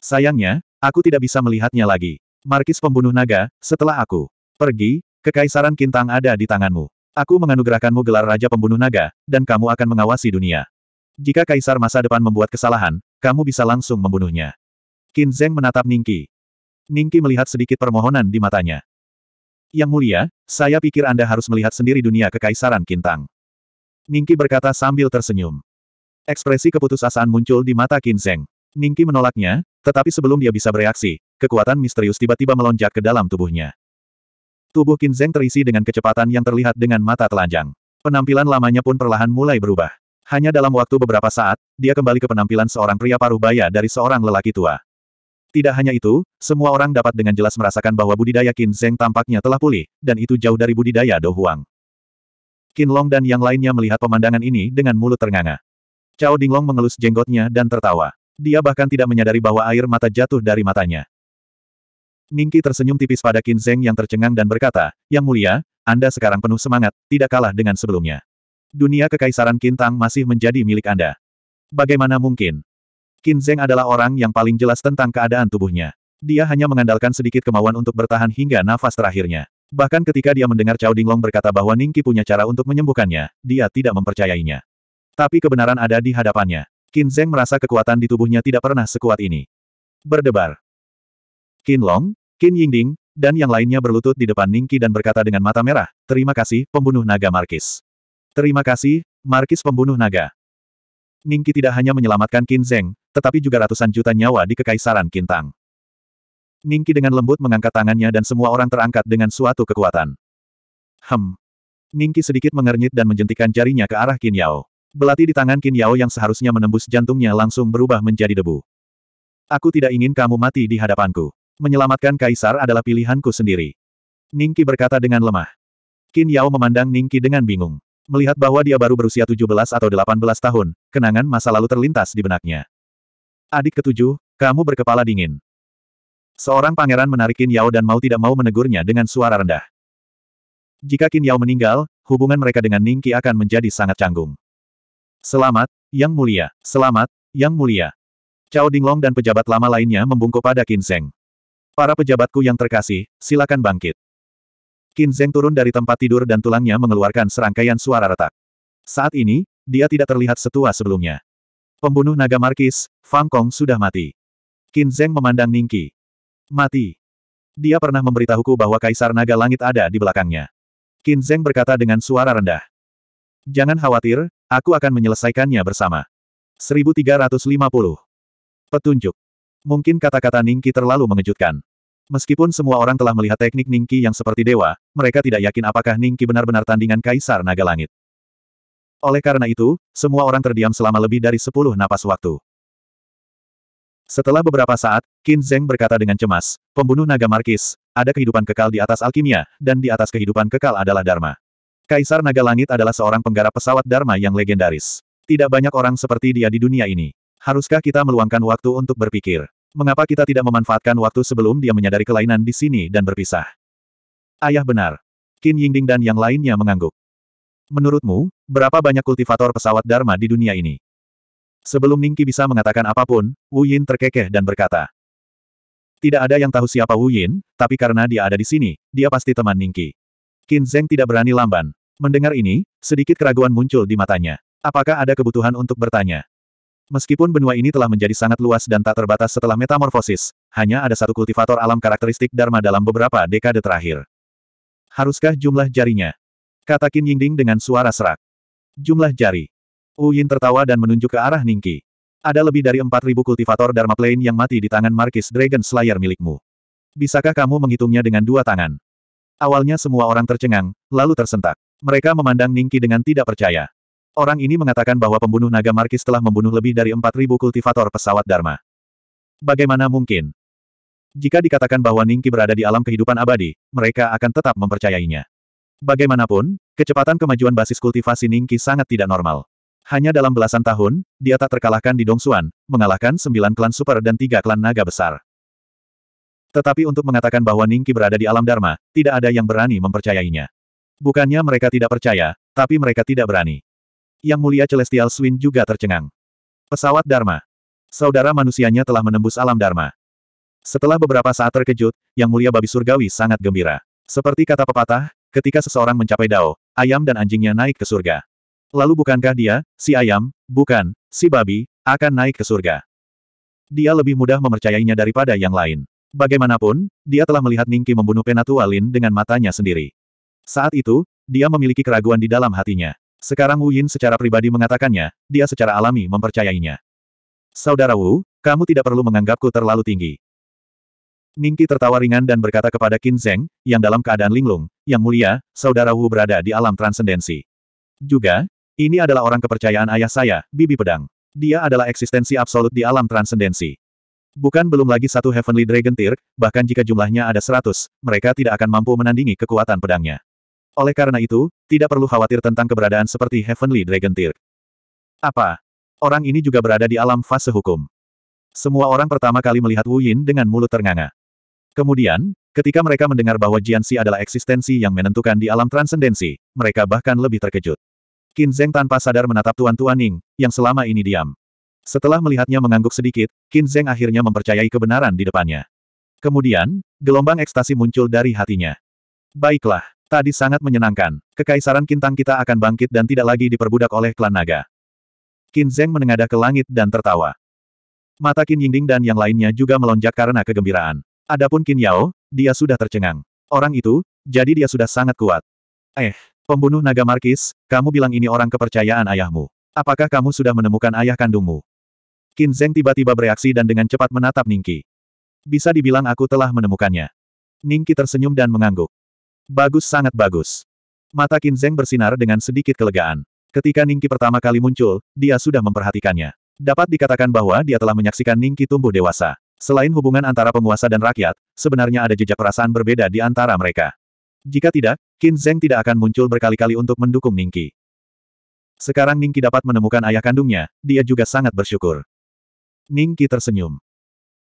Sayangnya, aku tidak bisa melihatnya lagi. Markis pembunuh naga, setelah aku pergi, Kekaisaran Kintang ada di tanganmu. Aku menganugerahkanmu gelar Raja Pembunuh Naga, dan kamu akan mengawasi dunia. Jika kaisar masa depan membuat kesalahan, kamu bisa langsung membunuhnya. Qin Zeng menatap Ningki. Ningki melihat sedikit permohonan di matanya. Yang mulia, saya pikir Anda harus melihat sendiri dunia kekaisaran Kintang. Ningki berkata sambil tersenyum. Ekspresi keputusasaan muncul di mata Qin Zeng. Ningki menolaknya, tetapi sebelum dia bisa bereaksi, kekuatan misterius tiba-tiba melonjak ke dalam tubuhnya. Tubuh Qin Zeng terisi dengan kecepatan yang terlihat dengan mata telanjang. Penampilan lamanya pun perlahan mulai berubah. Hanya dalam waktu beberapa saat, dia kembali ke penampilan seorang pria paruh baya dari seorang lelaki tua. Tidak hanya itu, semua orang dapat dengan jelas merasakan bahwa budidaya Qin Zeng tampaknya telah pulih, dan itu jauh dari budidaya Do Huang. Qin Long dan yang lainnya melihat pemandangan ini dengan mulut ternganga. Cao Dinglong mengelus jenggotnya dan tertawa. Dia bahkan tidak menyadari bahwa air mata jatuh dari matanya. Ningki tersenyum tipis pada Qin Zheng yang tercengang dan berkata, Yang mulia, Anda sekarang penuh semangat, tidak kalah dengan sebelumnya. Dunia Kekaisaran Kintang masih menjadi milik Anda. Bagaimana mungkin? Qin Zheng adalah orang yang paling jelas tentang keadaan tubuhnya. Dia hanya mengandalkan sedikit kemauan untuk bertahan hingga nafas terakhirnya. Bahkan ketika dia mendengar Cao Dinglong berkata bahwa Ningki punya cara untuk menyembuhkannya, dia tidak mempercayainya. Tapi kebenaran ada di hadapannya. Qin Zheng merasa kekuatan di tubuhnya tidak pernah sekuat ini. Berdebar. Qin Long, Qin Yingding, dan yang lainnya berlutut di depan Ningki dan berkata dengan mata merah, Terima kasih, pembunuh naga Markis. Terima kasih, Markis pembunuh naga. Ningki tidak hanya menyelamatkan Qin Zeng, tetapi juga ratusan juta nyawa di Kekaisaran Kintang. Ningki dengan lembut mengangkat tangannya dan semua orang terangkat dengan suatu kekuatan. Hem. Ningki sedikit mengernyit dan menjentikan jarinya ke arah Qin Yao. Belati di tangan Qin Yao yang seharusnya menembus jantungnya langsung berubah menjadi debu. Aku tidak ingin kamu mati di hadapanku menyelamatkan kaisar adalah pilihanku sendiri. Ningki berkata dengan lemah. Qin Yao memandang Ningki dengan bingung. Melihat bahwa dia baru berusia 17 atau 18 tahun, kenangan masa lalu terlintas di benaknya. Adik ketujuh, kamu berkepala dingin. Seorang pangeran menarik Qin Yao dan mau tidak mau menegurnya dengan suara rendah. Jika Qin Yao meninggal, hubungan mereka dengan Ningki akan menjadi sangat canggung. Selamat, Yang Mulia. Selamat, Yang Mulia. Cao Dinglong dan pejabat lama lainnya membungkuk pada Qin Zeng. Para pejabatku yang terkasih, silakan bangkit. Qin Zeng turun dari tempat tidur dan tulangnya mengeluarkan serangkaian suara retak. Saat ini, dia tidak terlihat setua sebelumnya. Pembunuh naga Markis, Fang Kong sudah mati. Qin Zeng memandang Ning Qi. Mati. Dia pernah memberitahuku bahwa Kaisar Naga Langit ada di belakangnya. Qin Zeng berkata dengan suara rendah. Jangan khawatir, aku akan menyelesaikannya bersama. 1350. Petunjuk. Mungkin kata-kata Ningki terlalu mengejutkan. Meskipun semua orang telah melihat teknik Ningki yang seperti dewa, mereka tidak yakin apakah Ningki benar-benar tandingan Kaisar Naga Langit. Oleh karena itu, semua orang terdiam selama lebih dari sepuluh napas waktu. Setelah beberapa saat, Qin Zheng berkata dengan cemas, pembunuh naga Markis, ada kehidupan kekal di atas alkimia, dan di atas kehidupan kekal adalah Dharma. Kaisar Naga Langit adalah seorang penggarap pesawat Dharma yang legendaris. Tidak banyak orang seperti dia di dunia ini. Haruskah kita meluangkan waktu untuk berpikir? Mengapa kita tidak memanfaatkan waktu sebelum dia menyadari kelainan di sini dan berpisah? Ayah benar. Qin Yingding dan yang lainnya mengangguk. Menurutmu, berapa banyak kultivator pesawat Dharma di dunia ini? Sebelum Ningki bisa mengatakan apapun, Wu Yin terkekeh dan berkata. Tidak ada yang tahu siapa Wu Yin, tapi karena dia ada di sini, dia pasti teman Ningki. Qin Zeng tidak berani lamban. Mendengar ini, sedikit keraguan muncul di matanya. Apakah ada kebutuhan untuk bertanya? Meskipun benua ini telah menjadi sangat luas dan tak terbatas setelah metamorfosis, hanya ada satu kultivator alam karakteristik Dharma dalam beberapa dekade terakhir. Haruskah jumlah jarinya? Kata Qin Yingding dengan suara serak. Jumlah jari. Wu Yin tertawa dan menunjuk ke arah Ningki. Ada lebih dari 4.000 kultivator Dharma Plane yang mati di tangan Markis Dragon Slayer milikmu. Bisakah kamu menghitungnya dengan dua tangan? Awalnya semua orang tercengang, lalu tersentak. Mereka memandang Ningki dengan tidak percaya. Orang ini mengatakan bahwa pembunuh naga Markis telah membunuh lebih dari 4.000 kultivator pesawat Dharma. Bagaimana mungkin? Jika dikatakan bahwa Ningki berada di alam kehidupan abadi, mereka akan tetap mempercayainya. Bagaimanapun, kecepatan kemajuan basis kultivasi Ningki sangat tidak normal. Hanya dalam belasan tahun, dia tak terkalahkan di Dongsuan, mengalahkan sembilan klan super dan tiga klan naga besar. Tetapi untuk mengatakan bahwa Ningki berada di alam Dharma, tidak ada yang berani mempercayainya. Bukannya mereka tidak percaya, tapi mereka tidak berani. Yang Mulia Celestial Swin juga tercengang. Pesawat Dharma. Saudara manusianya telah menembus alam Dharma. Setelah beberapa saat terkejut, Yang Mulia Babi Surgawi sangat gembira. Seperti kata pepatah, ketika seseorang mencapai Dao, ayam dan anjingnya naik ke surga. Lalu bukankah dia, si ayam, bukan, si babi, akan naik ke surga? Dia lebih mudah memercayainya daripada yang lain. Bagaimanapun, dia telah melihat Ningki membunuh Penatua Lin dengan matanya sendiri. Saat itu, dia memiliki keraguan di dalam hatinya. Sekarang Wu Yin secara pribadi mengatakannya, dia secara alami mempercayainya. Saudara Wu, kamu tidak perlu menganggapku terlalu tinggi. Ningki tertawa ringan dan berkata kepada Qin Zheng, yang dalam keadaan linglung, yang mulia, saudara Wu berada di alam transendensi. Juga, ini adalah orang kepercayaan ayah saya, Bibi Pedang. Dia adalah eksistensi absolut di alam transendensi. Bukan belum lagi satu Heavenly Dragon Tear, bahkan jika jumlahnya ada seratus, mereka tidak akan mampu menandingi kekuatan pedangnya. Oleh karena itu, tidak perlu khawatir tentang keberadaan seperti Heavenly Dragon Tear. Apa? Orang ini juga berada di alam fase hukum. Semua orang pertama kali melihat Wu Yin dengan mulut ternganga. Kemudian, ketika mereka mendengar bahwa Jiansi adalah eksistensi yang menentukan di alam transendensi, mereka bahkan lebih terkejut. Qin Zeng tanpa sadar menatap Tuan tuan Ning yang selama ini diam. Setelah melihatnya mengangguk sedikit, Qin Zeng akhirnya mempercayai kebenaran di depannya. Kemudian, gelombang ekstasi muncul dari hatinya. Baiklah, Tadi sangat menyenangkan. Kekaisaran Kintang kita akan bangkit dan tidak lagi diperbudak oleh klan naga. Qin Zheng menengadah ke langit dan tertawa. Mata Qin Yingding dan yang lainnya juga melonjak karena kegembiraan. Adapun Qin Yao, dia sudah tercengang. Orang itu, jadi dia sudah sangat kuat. Eh, pembunuh naga Markis, kamu bilang ini orang kepercayaan ayahmu. Apakah kamu sudah menemukan ayah kandungmu? Qin Zheng tiba-tiba bereaksi dan dengan cepat menatap Ningki. Bisa dibilang aku telah menemukannya. Ningki tersenyum dan mengangguk. Bagus sangat bagus. Mata Kinzeng bersinar dengan sedikit kelegaan. Ketika Ningki pertama kali muncul, dia sudah memperhatikannya. Dapat dikatakan bahwa dia telah menyaksikan Ningki tumbuh dewasa. Selain hubungan antara penguasa dan rakyat, sebenarnya ada jejak perasaan berbeda di antara mereka. Jika tidak, Kinzeng tidak akan muncul berkali-kali untuk mendukung Ningki. Sekarang Ningki dapat menemukan ayah kandungnya, dia juga sangat bersyukur. Ningki tersenyum.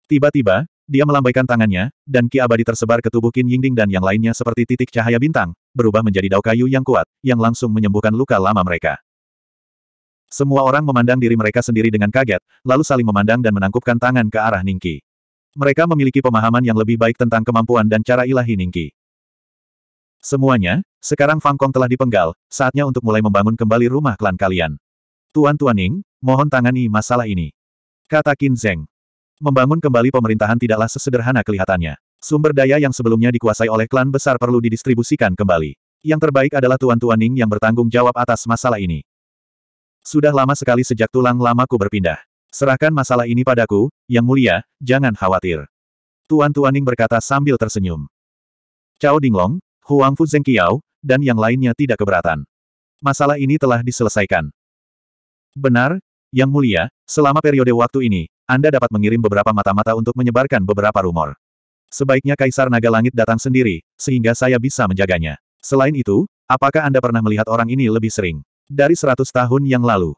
Tiba-tiba, dia melambaikan tangannya, dan ki abadi tersebar ke tubuh Qin Yingding dan yang lainnya seperti titik cahaya bintang, berubah menjadi dao kayu yang kuat, yang langsung menyembuhkan luka lama mereka. Semua orang memandang diri mereka sendiri dengan kaget, lalu saling memandang dan menangkupkan tangan ke arah Ningki. Mereka memiliki pemahaman yang lebih baik tentang kemampuan dan cara ilahi Ningki. Semuanya, sekarang Fang Kong telah dipenggal, saatnya untuk mulai membangun kembali rumah klan kalian. Tuan Tuan Ning, mohon tangani masalah ini. Kata Qin Zeng. Membangun kembali pemerintahan tidaklah sesederhana kelihatannya. Sumber daya yang sebelumnya dikuasai oleh klan besar perlu didistribusikan kembali. Yang terbaik adalah Tuan Tuan Ning yang bertanggung jawab atas masalah ini. Sudah lama sekali sejak tulang lamaku berpindah. Serahkan masalah ini padaku, yang mulia, jangan khawatir. Tuan Tuan Ning berkata sambil tersenyum. Cao Dinglong, Huang Fu Zengqiao, dan yang lainnya tidak keberatan. Masalah ini telah diselesaikan. Benar, Yang Mulia, selama periode waktu ini, anda dapat mengirim beberapa mata-mata untuk menyebarkan beberapa rumor. Sebaiknya Kaisar Naga Langit datang sendiri, sehingga saya bisa menjaganya. Selain itu, apakah Anda pernah melihat orang ini lebih sering? Dari seratus tahun yang lalu.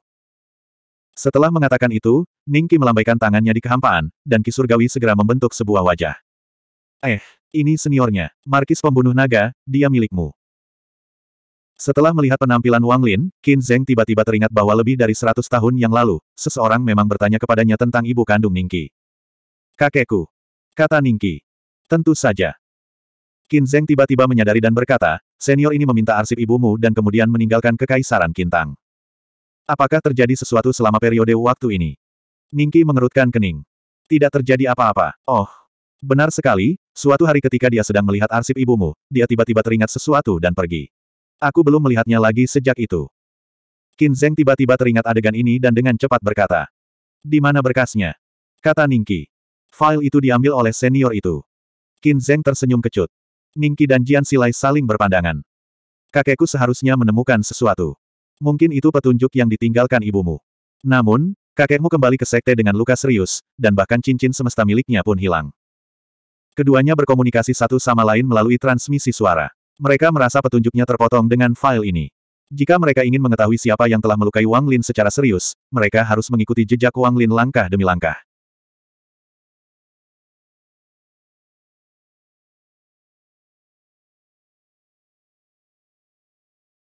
Setelah mengatakan itu, Ningki melambaikan tangannya di kehampaan, dan Kisurgawi segera membentuk sebuah wajah. Eh, ini seniornya, Markis pembunuh naga, dia milikmu. Setelah melihat penampilan Wang Lin, Qin Zheng tiba-tiba teringat bahwa lebih dari seratus tahun yang lalu, seseorang memang bertanya kepadanya tentang ibu kandung Ningki. Kakekku. Kata Ningki. Tentu saja. Qin Zheng tiba-tiba menyadari dan berkata, senior ini meminta arsip ibumu dan kemudian meninggalkan kekaisaran Kintang. Apakah terjadi sesuatu selama periode waktu ini? Ningki mengerutkan kening. Tidak terjadi apa-apa. Oh. Benar sekali, suatu hari ketika dia sedang melihat arsip ibumu, dia tiba-tiba teringat sesuatu dan pergi. Aku belum melihatnya lagi sejak itu. Qin Zeng tiba-tiba teringat adegan ini dan dengan cepat berkata. Di mana berkasnya? Kata Ningki. File itu diambil oleh senior itu. Qin Zeng tersenyum kecut. Ningki dan Jian Silai saling berpandangan. Kakekku seharusnya menemukan sesuatu. Mungkin itu petunjuk yang ditinggalkan ibumu. Namun, kakekmu kembali ke sekte dengan luka serius, dan bahkan cincin semesta miliknya pun hilang. Keduanya berkomunikasi satu sama lain melalui transmisi suara. Mereka merasa petunjuknya terpotong dengan file ini. Jika mereka ingin mengetahui siapa yang telah melukai Wang Lin secara serius, mereka harus mengikuti jejak Wang Lin langkah demi langkah.